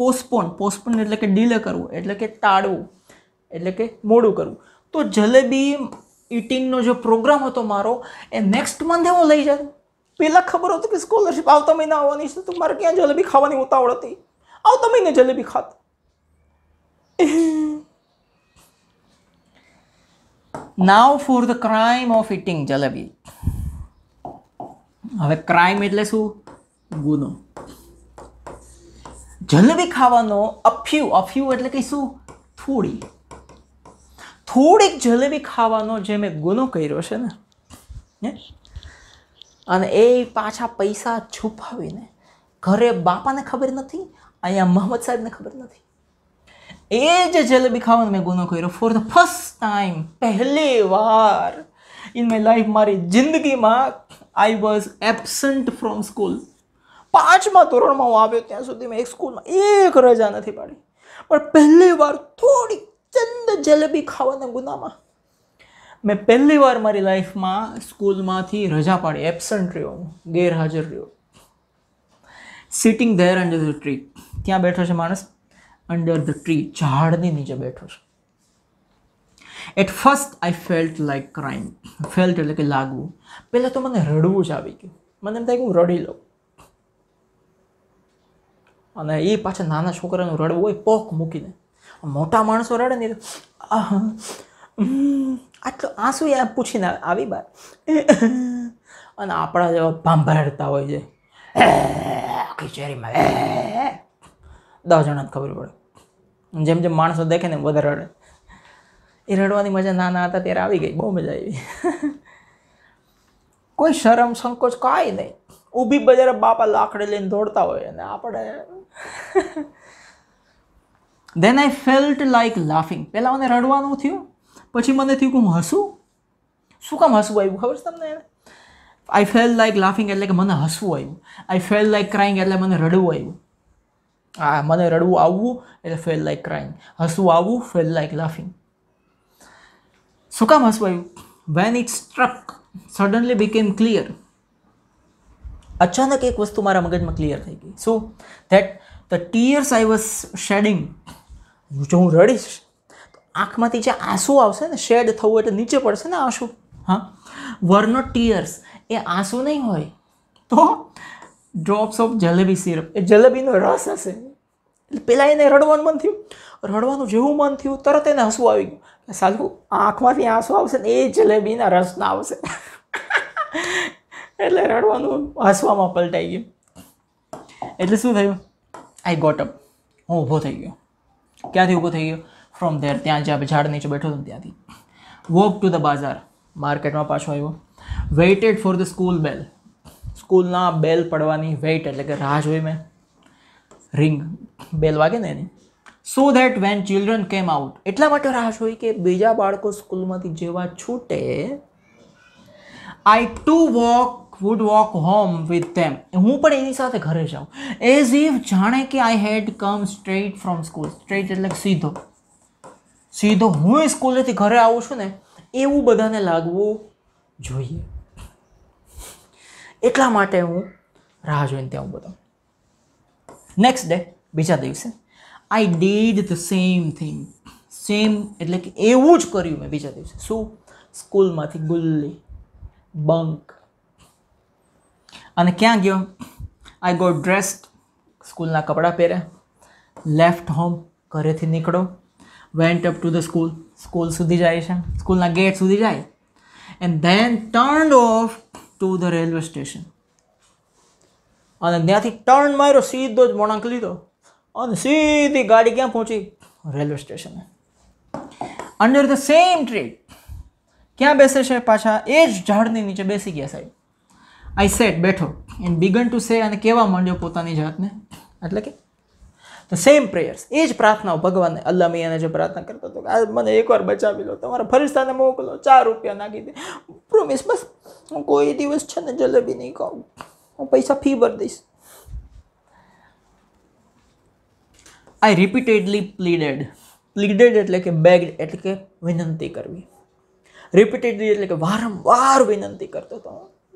postpone postpone એટલે કે ડીલે કરવું એટલે કે ટાળવું એટલે કે મોડું કરવું તો જલેબી ઇટિંગનો જે પ્રોગ્રામ હતો મારો એ નેક્સ્ટ મંથે હું લઈ જાઉં પહેલાં ખબર હતી કે સ્કોલરશીપ આવતા મહિને આવવાની છે તો મારે ક્યાં જલેબી ખાવાની ઉતાવળ હતી આવતા મહિને જલેબી ખાત now for the crime of eating jalebi હવે ક્રાઇમ એટલે શું ગુનો જલેબી ખાવાનો અફ્યુ અફ્યુ એટલે કે શું થોડી થોડીક જલેબી ખાવાનો જે મેં ગુનો કર્યો છે ને અને એ પાછા પૈસા છુપાવીને ઘરે બાપાને ખબર નથી અહીંયા મોહમ્મદ સાહેબને ખબર નથી એ જ જલેબી ખાવાનો મેં ગુનો કર્યો ફોર ધ ફર્સ્ટ ટાઈમ પહેલી વાર ઇન માય લાઈફ મારી જિંદગીમાં I was absent from school પાંચમા ધોરણમાં હું આવ્યો ત્યાં સુધી મેં એક સ્કૂલમાં એક રજા નથી પાડી પણ પહેલી વાર થોડી ચંદ જલેબી ખાવાના ગુનામાં મેં પહેલી વાર મારી લાઈફમાં સ્કૂલમાંથી રજા પાડી એબસન્ટ રહ્યો હું ગેરહાજર રહ્યો sitting there and the tree ત્યાં બેઠો છે માણસ અંડર ધ ટ્રી ઝાડની નીચે બેઠો છે at first I felt like crime felt એટલે કે લાગવું પહેલાં તો મને રડવું જ આવી ગયું મને એમ થાય કે હું રડી લઉં અને એ પાછા નાના છોકરાનું રડવું હોય પોક મૂકીને મોટા માણસો રડે ને આટલું આંસુ યાર પૂછીને આવી બાર અને આપણા જેવા ભાંભાડતા હોય છે ખીચેરીમાં દસ જણાને ખબર પડે જેમ જેમ માણસો દેખે ને વધારે રડે એ રડવાની મજા નાના હતા ત્યારે આવી ગઈ બહુ મજા આવી કોઈ શરમ સંકોચ કાંઈ નહીં ઊભી બજારે બાપા લાકડી લઈને દોડતા હોય અને આપણે then I felt like laughing પહેલાં મને રડવાનું થયું પછી મને થયું કે હું હસું શું કામ હસવું આવ્યું ખબર છે તમને આઈ ફેલ લાઈક લાફિંગ એટલે કે મને હસવું આવ્યું આઈ ફેલ લાઈક ક્રાઇંગ એટલે મને રડવું આવ્યું આ મને રડવું આવવું એટલે ફેલ લાઈક ક્રાઇંગ હસવું આવવું ફેલ લાઈક લાફિંગ શું કામ હસવું આવ્યું when it struck suddenly became clear અચાનક એક વસ્તુ મારા મગજમાં ક્લિયર થઈ ગઈ so that the tears I was shedding જો હું રડીશ તો આંખમાંથી જે આંસુ આવશે ને શેડ થવું એટલે નીચે પડશે ને આંસુ હા વર નોટ ટીયર્સ એ આંસુ નહીં હોય તો ડ્રોપ્સ ઓફ જલેબી સિરપ એ જલેબીનો રસ હશે પહેલાં એને રડવાનું મન થયું રડવાનું જેવું મન થયું તરત એને હસવું આવી ગયું સાલું આંખમાંથી આંસુ આવશે ને એ જલેબીના રસના આવશે એટલે રડવાનું હસવામાં પલટાઈ ગયું એટલે શું થયું આઈ ગોટ અપ હું ઊભો થઈ ગયો ક્યાંથી ઊભો થઈ ગયો ફ્રોમ ધેર ત્યાં જ્યાં આપણે ઝાડ નીચે બેઠો હતો ત્યાંથી વોક ટુ ધ બાજાર માર્કેટમાં પાછો આવ્યો waited for the school bell સ્કૂલના બેલ પડવાની વેઇટ એટલે કે રાહ જોઈ મેં રિંગ બેલ વાગે ને એની so that when children came out એટલા માટે રાહ જોઈ કે બીજા બાળકો સ્કૂલમાંથી જેવા છૂટે I to walk would walk home with them હું પણ એની સાથે ઘરે જાઉં એઝ ઇફ જાણે કે I had come straight from school straight એટલે સીધો સીધો હું સ્કૂલેથી ઘરે આવું છું ને એવું બધાને લાગવું જોઈએ એટલા માટે હું રાહ જોઈને ત્યાં ઊભો હતો નેક્સ્ટ ડે બીજા દિવસે I did the same thing same એટલે કે એવું જ કર્યું મેં બીજા દિવસે શું સ્કૂલમાંથી ગુલ્લી બંક અને ક્યાં ગયો આઈ ગોટ ડ્રેસ્ડ સ્કૂલના કપડાં પહેર્યા લેફ્ટ હોમ ઘરેથી નીકળો went up to the school school સુધી જાય છે સ્કૂલના ગેટ સુધી જાય and then turn off to the railway station અને ત્યાંથી ટર્ન માર્યો સીધો જ વળાંક લીધો અને સીધી ગાડી ક્યાં પહોંચી રેલવે સ્ટેશને અંડર ધ સેમ ટ્રી ક્યાં બેસે છે પાછા એ જ ઝાડની નીચે બેસી ગયા સાહેબ આઈ સેટ બેઠો એન્ડ બિગન ટુ સે અને કહેવા માંડ્યો પોતાની જાતને એટલે કે તો સેમ પ્રેયર્સ એ જ પ્રાર્થનાઓ ભગવાનને અલ્લા મૈયાને જે પ્રાર્થના કરતો હતો કે આ મને એકવાર બચાવી લો તમારા ફરિસ્તાને મોકલો ચાર રૂપિયા નાખી દે પ્રોમિસ બસ હું કોઈ દિવસ છે ને જલેબી નહીં ખાઉં હું પૈસા ફી ભરી દઈશ આઈ રિપીટેડલી પ્લીડેડ પ્લીડેડ એટલે કે બેગ્ડ એટલે કે વિનંતી કરવી રિપીટેડલી એટલે કે વારંવાર વિનંતી કરતો હતો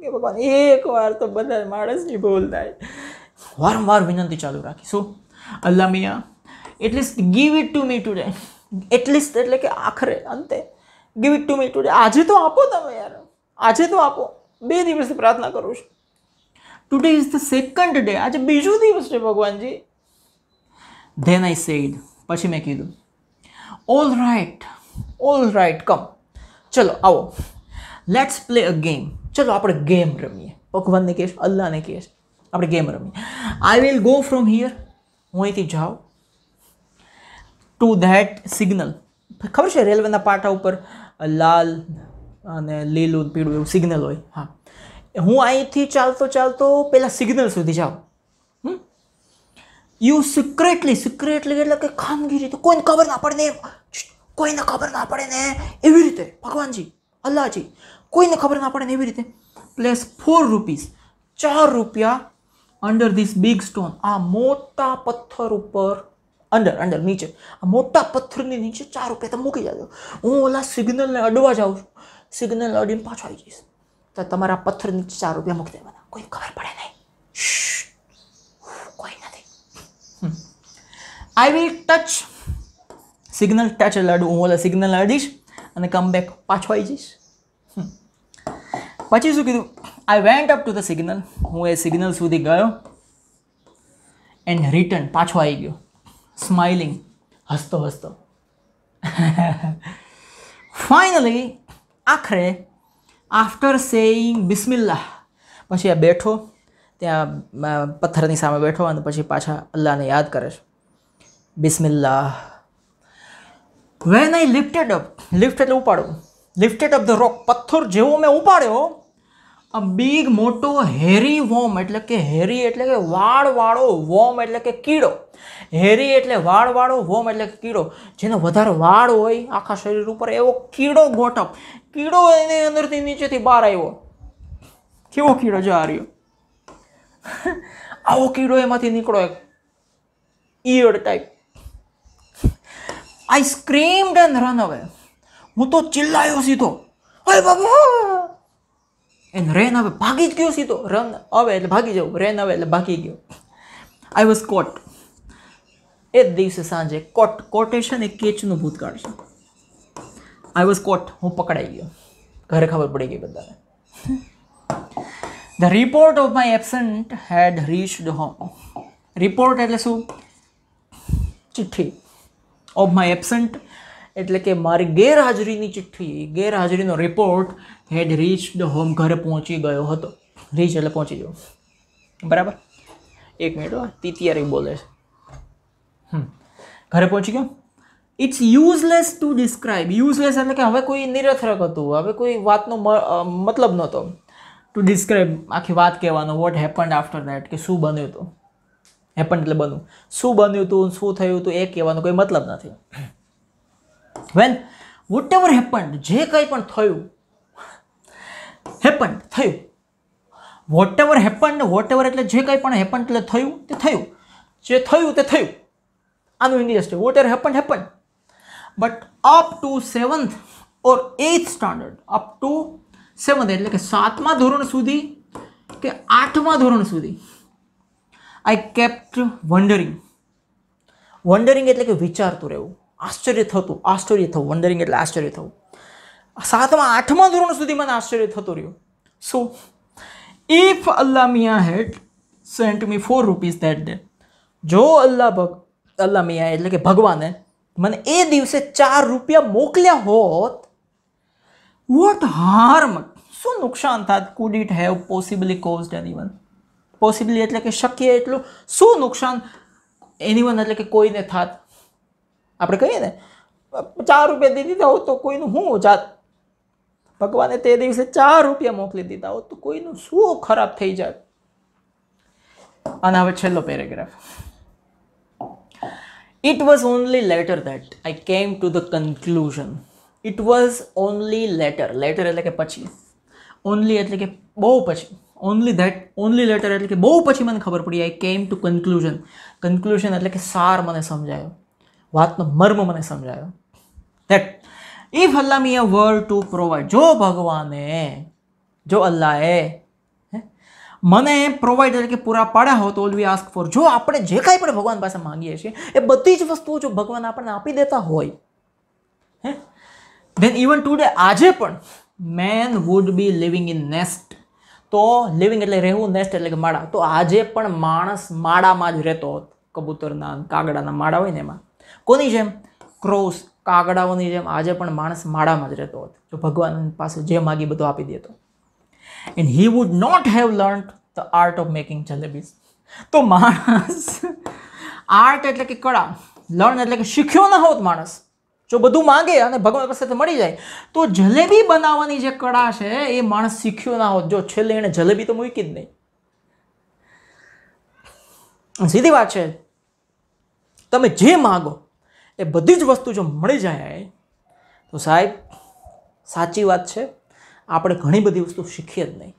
કે ભગવાન એકવાર તો બધા માણસની ભૂલ થાય વારંવાર વિનંતી ચાલુ રાખીશું Allah Miya at least give it to me today at least એટલે કે આખરે અંતે give it to me today આજે તો આપો તમે યાર આજે તો આપો બે દિવસથી પ્રાર્થના કરું છું today is the second day આજે બીજો દિવસ છે ભગવાનજી ધેન આઈ સેઇડ પછી મેં કીધું all right all right come ચલો આવો લેટ્સ પ્લે અ ગેમ ચલો આપણે ગેમ રમીએ ભગવાનને કહીશ અલ્લાહને કહીશ આપણે ગેમ રમીએ I will go from here હું અહીંથી જાઉં ટુ ધેટ સિગ્નલ ખબર છે રેલવેના પાટા ઉપર લાલ અને લીલું પીળું એવું સિગ્નલ હોય હા હું અહીંથી ચાલતો ચાલતો પહેલાં સિગ્નલ સુધી જાઉં યુ સિક્રેટલી સિક્રેટલી એટલે કે ખાનગી રીતે કોઈને ખબર ના પડે ને કોઈને ખબર ના પડે ને એવી રીતે ભગવાનજી અલ્લાહજી કોઈને ખબર ના પડે ને એવી રીતે પ્લસ ફોર રૂપીસ ચાર રૂપિયા અંડર ધીસ બિગ સ્ટોન આ મોટા પથ્થર ઉપર અંડર અંડર નીચે આ મોટા પથ્થરની નીચે ચાર રૂપિયા તમે મૂકી જાજો હું ઓલા સિગ્નલને અડવા જાઉં છું સિગ્નલ અડીને પાછો આવી જઈશ તો તમારા પથ્થર નીચે ચાર રૂપિયા મૂકી દેવાના કોઈ ખબર પડે નહીં કોઈ નથી I will touch signal touch એટલે હું ઓલા સિગ્નલ અડીશ અને કમ બેક પાછો આવી જઈશ પછી શું કીધું I went up to the signal હું એ સિગ્નલ સુધી ગયો એન્ડ રિટર્ન પાછો આવી ગયો સ્માઇલિંગ હસતો હસતો ફાઇનલી આખરે આફ્ટર સેઈંગ બિસ્મિલ્લાહ પછી આ બેઠો ત્યાં પથ્થરની સામે બેઠો અને પછી પાછા અલ્લાહને યાદ કરે છે બિસ્મિલ્લાહ when I lifted up lifted એટલે લિફ્ટેડ અપ ધ રોક પથ્થર જેવો મેં ઉપાડ્યો આ બિગ મોટો હેરી વોમ એટલે કે હેરી એટલે કે વાળવાળો વોમ એટલે કે કીડો હેરી એટલે વાળવાળો વોમ એટલે કે કીડો જેનો વધારે વાળ હોય આખા શરીર ઉપર એવો કીડો ગોઠપ કીડો એની અંદરથી નીચેથી બહાર આવ્યો કેવો કીડો જો આ રહ્યો આવો કીડો એમાંથી નીકળો એક ઈયળ type I scream done run હવે હું તો ચિલ્લાયો સીધો અરે બાબા એન રેન હવે ભાગી જ ગયો સીધો રન આવે એટલે ભાગી જવું રેન આવે એટલે ભાગી ગયો આઈ વોઝ કોટ એ જ દિવસે સાંજે કોટ કોટ છે ને કેચનું ભૂતકાળ છે આઈ વોઝ કોટ હું પકડાઈ ગયો ઘરે ખબર પડી ગઈ બધાને the report of my absent had reached home report એટલે શું ચિઠ્ઠી ઓફ માય એબસન્ટ એટલે કે મારી ગેરહાજરીની ચિઠ્ઠી ગેરહાજરીનો report had reach the home ઘરે પહોંચી ગયો હતો રીચ એટલે પહોંચી ગયો બરાબર એક મિનિટ તિતિયારી બોલે છે ઘરે પહોંચી ગયો it's useless to describe useless એટલે કે હવે કોઈ નિરર્થક હતું હવે કોઈ વાતનો મતલબ નહોતો ટુ ડિસ્ક્રાઇબ આખી વાત કહેવાનો વોટ હેપન્ડ આફ્ટર દેટ કે શું બન્યું હતું હેપન્ડ એટલે બન્યું શું બન્યું હતું શું થયું હતું એ કહેવાનો કોઈ મતલબ નથી વેલ વોટ એવર હેપન જે કંઈ પણ થયું હેપન થયું whatever happen whatever એટલે જે કંઈ પણ હેપન્ડ એટલે થયું તે થયું જે થયું તે થયું આનું ઇંગ્લિશ છે whatever happened happen but up to seventh or eighth standard up to seventh એટલે કે સાતમા ધોરણ સુધી કે આઠમા ધોરણ સુધી આઈ કેપ્ટ વન્ડરિંગ વન્ડરિંગ એટલે કે વિચારતું રહેવું આશ્ચર્ય થતું આશ્ચર્ય થવું વંડરિંગ એટલે આશ્ચર્ય થવું સાતમા આઠમા ધોરણ સુધી મને આશ્ચર્ય થતો રહ્યું so if Allah Miya had sent me four rupees that day જો અલ્લાહ ભગ અલ્લાહ મિયા એટલે કે ભગવાને મને એ દિવસે ચાર રૂપિયા મોકલ્યા હોત વોટ હાર્મ શું નુકસાન થાત could it have possibly caused anyone possibly એટલે કે શક્ય એટલું શું નુકસાન એનીવન એટલે કે કોઈને થાત આપણે કહીએ ને ચાર રૂપિયા દઈ દીધા હોત તો કોઈનું શું જાત ભગવાને તે દિવસે ચાર રૂપિયા મોકલી દીધા હોત તો કોઈનું શું ખરાબ થઈ જાય અને હવે છેલ્લો paragraph it was only later that I came to the conclusion. It was only later later એટલે કે પછી ઓનલી એટલે કે બહુ પછી ઓનલી ધેટ ઓનલી લેટર એટલે કે બહુ પછી મને ખબર પડી આઈ કેમ ટુ કન્ક્લુઝન કન્ક્લુઝન એટલે કે સાર મને સમજાયો વાતનો મર્મ મને સમજાયો that if Allah me a world to provide જો ભગવાને જો અલ્લાહે મને પ્રોવાઈડ એટલે કે પૂરા પાડ્યા હોત તો ઓલ વી આસ્ક ફોર જો આપણે જે કાંઈ પણ ભગવાન પાસે માંગીએ છીએ એ બધી જ વસ્તુઓ જો ભગવાન આપણને આપી દેતા હોય હે ધેન ઇવન ટુડે આજે પણ man would be living in nest તો લિવિંગ એટલે રહેવું નેસ્ટ એટલે કે માળા તો આજે પણ માણસ માળામાં જ રહેતો હોત કબૂતરના કાગડાના માળા હોય ને એમાં કોની જેમ ક્રોસ કાગડાઓની જેમ આજે પણ માણસ માળામાં જ રહેતો હતો જો ભગવાન પાસે જે માગી બધું આપી દેતો and he would not have learn the art of making jalebis તો માણસ આર્ટ એટલે કે કળા લર્ન એટલે કે શીખ્યો ન હોત માણસ જો બધું માગે અને ભગવાન પાસેથી મળી જાય તો જલેબી બનાવવાની જે કળા છે એ માણસ શીખ્યો ના હોત જો છેલ્લે એણે જલેબી તો મૂકી જ નહીં સીધી વાત છે તમે જે માગો એ બધી જ વસ્તુ જો મળી જાય તો સાહેબ સાચી વાત છે આપણે ઘણી બધી વસ્તુ શીખીએ જ નહીં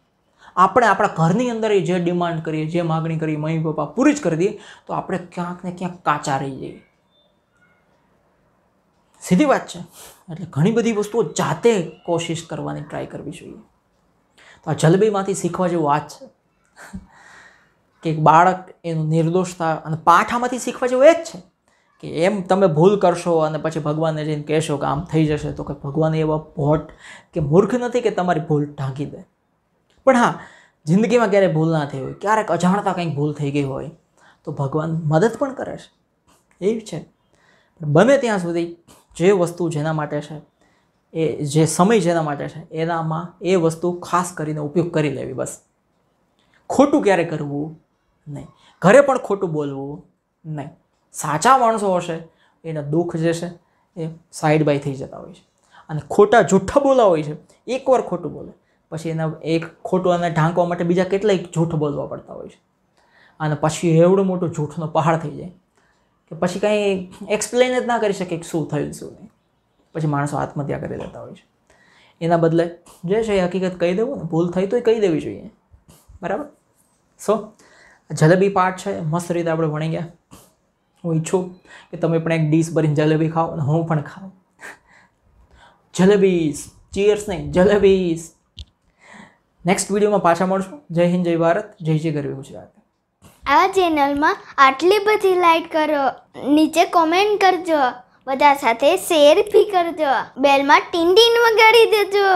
આપણે આપણા ઘરની અંદર એ જે ડિમાન્ડ કરીએ જે માગણી કરીએ મમ્મી પપ્પા પૂરી જ કરી દઈએ તો આપણે ક્યાંક ને ક્યાંક કાચા રહી જઈએ સીધી વાત છે એટલે ઘણી બધી વસ્તુઓ જાતે કોશિશ કરવાની ટ્રાય કરવી જોઈએ તો આ જલેબીમાંથી શીખવા જેવું વાત છે કે એક બાળક એનું નિર્દોષતા અને પાઠામાંથી શીખવા જેવું એ જ છે કે એમ તમે ભૂલ કરશો અને પછી ભગવાનને જઈને કહેશો કે આમ થઈ જશે તો કે ભગવાન એવા ભોટ કે મૂર્ખ નથી કે તમારી ભૂલ ઢાંકી દે પણ હા જિંદગીમાં ક્યારેય ભૂલ ના થઈ હોય ક્યારેક અજાણતા કંઈક ભૂલ થઈ ગઈ હોય તો ભગવાન મદદ પણ કરે છે એવી છે બને ત્યાં સુધી જે વસ્તુ જેના માટે છે એ જે સમય જેના માટે છે એનામાં એ વસ્તુ ખાસ કરીને ઉપયોગ કરી લેવી બસ ખોટું ક્યારે કરવું નહીં ઘરે પણ ખોટું બોલવું નહીં સાચા માણસો હશે એના દુઃખ જે છે એ સાઈડ બાય થઈ જતા હોય છે અને ખોટા જૂઠ્ઠા બોલા હોય છે એકવાર ખોટું બોલે પછી એના એક ખોટું અને ઢાંકવા માટે બીજા કેટલાય જૂઠ બોલવા પડતા હોય છે અને પછી એવડો મોટું જૂઠનો પહાડ થઈ જાય કે પછી કાંઈ એક્સપ્લેન જ ના કરી શકે કે શું થયું શું નહીં પછી માણસો આત્મહત્યા કરી લેતા હોય છે એના બદલે જે છે એ હકીકત કહી દેવું ને ભૂલ થઈ તો એ કહી દેવી જોઈએ બરાબર સો જલેબી પાર્ટ છે મસ્ત રીતે આપણે ભણી ગયા હું ઈચ્છું કે તમે પણ એક ડીશ ભરીને જલેબી ખાઓ અને હું પણ ખાઉં જલેબીસ ચીયર્સ નહીં જલેબીસ નેક્સ્ટ વિડીયોમાં પાછા મળશું જય હિન્દ જય ભારત જય જય ગરવી ગુજરાત આ ચેનલમાં આટલી બધી લાઈક કરો નીચે કોમેન્ટ કરજો બધા સાથે શેર બી કરજો બેલમાં ટીન ટીન વગાડી દેજો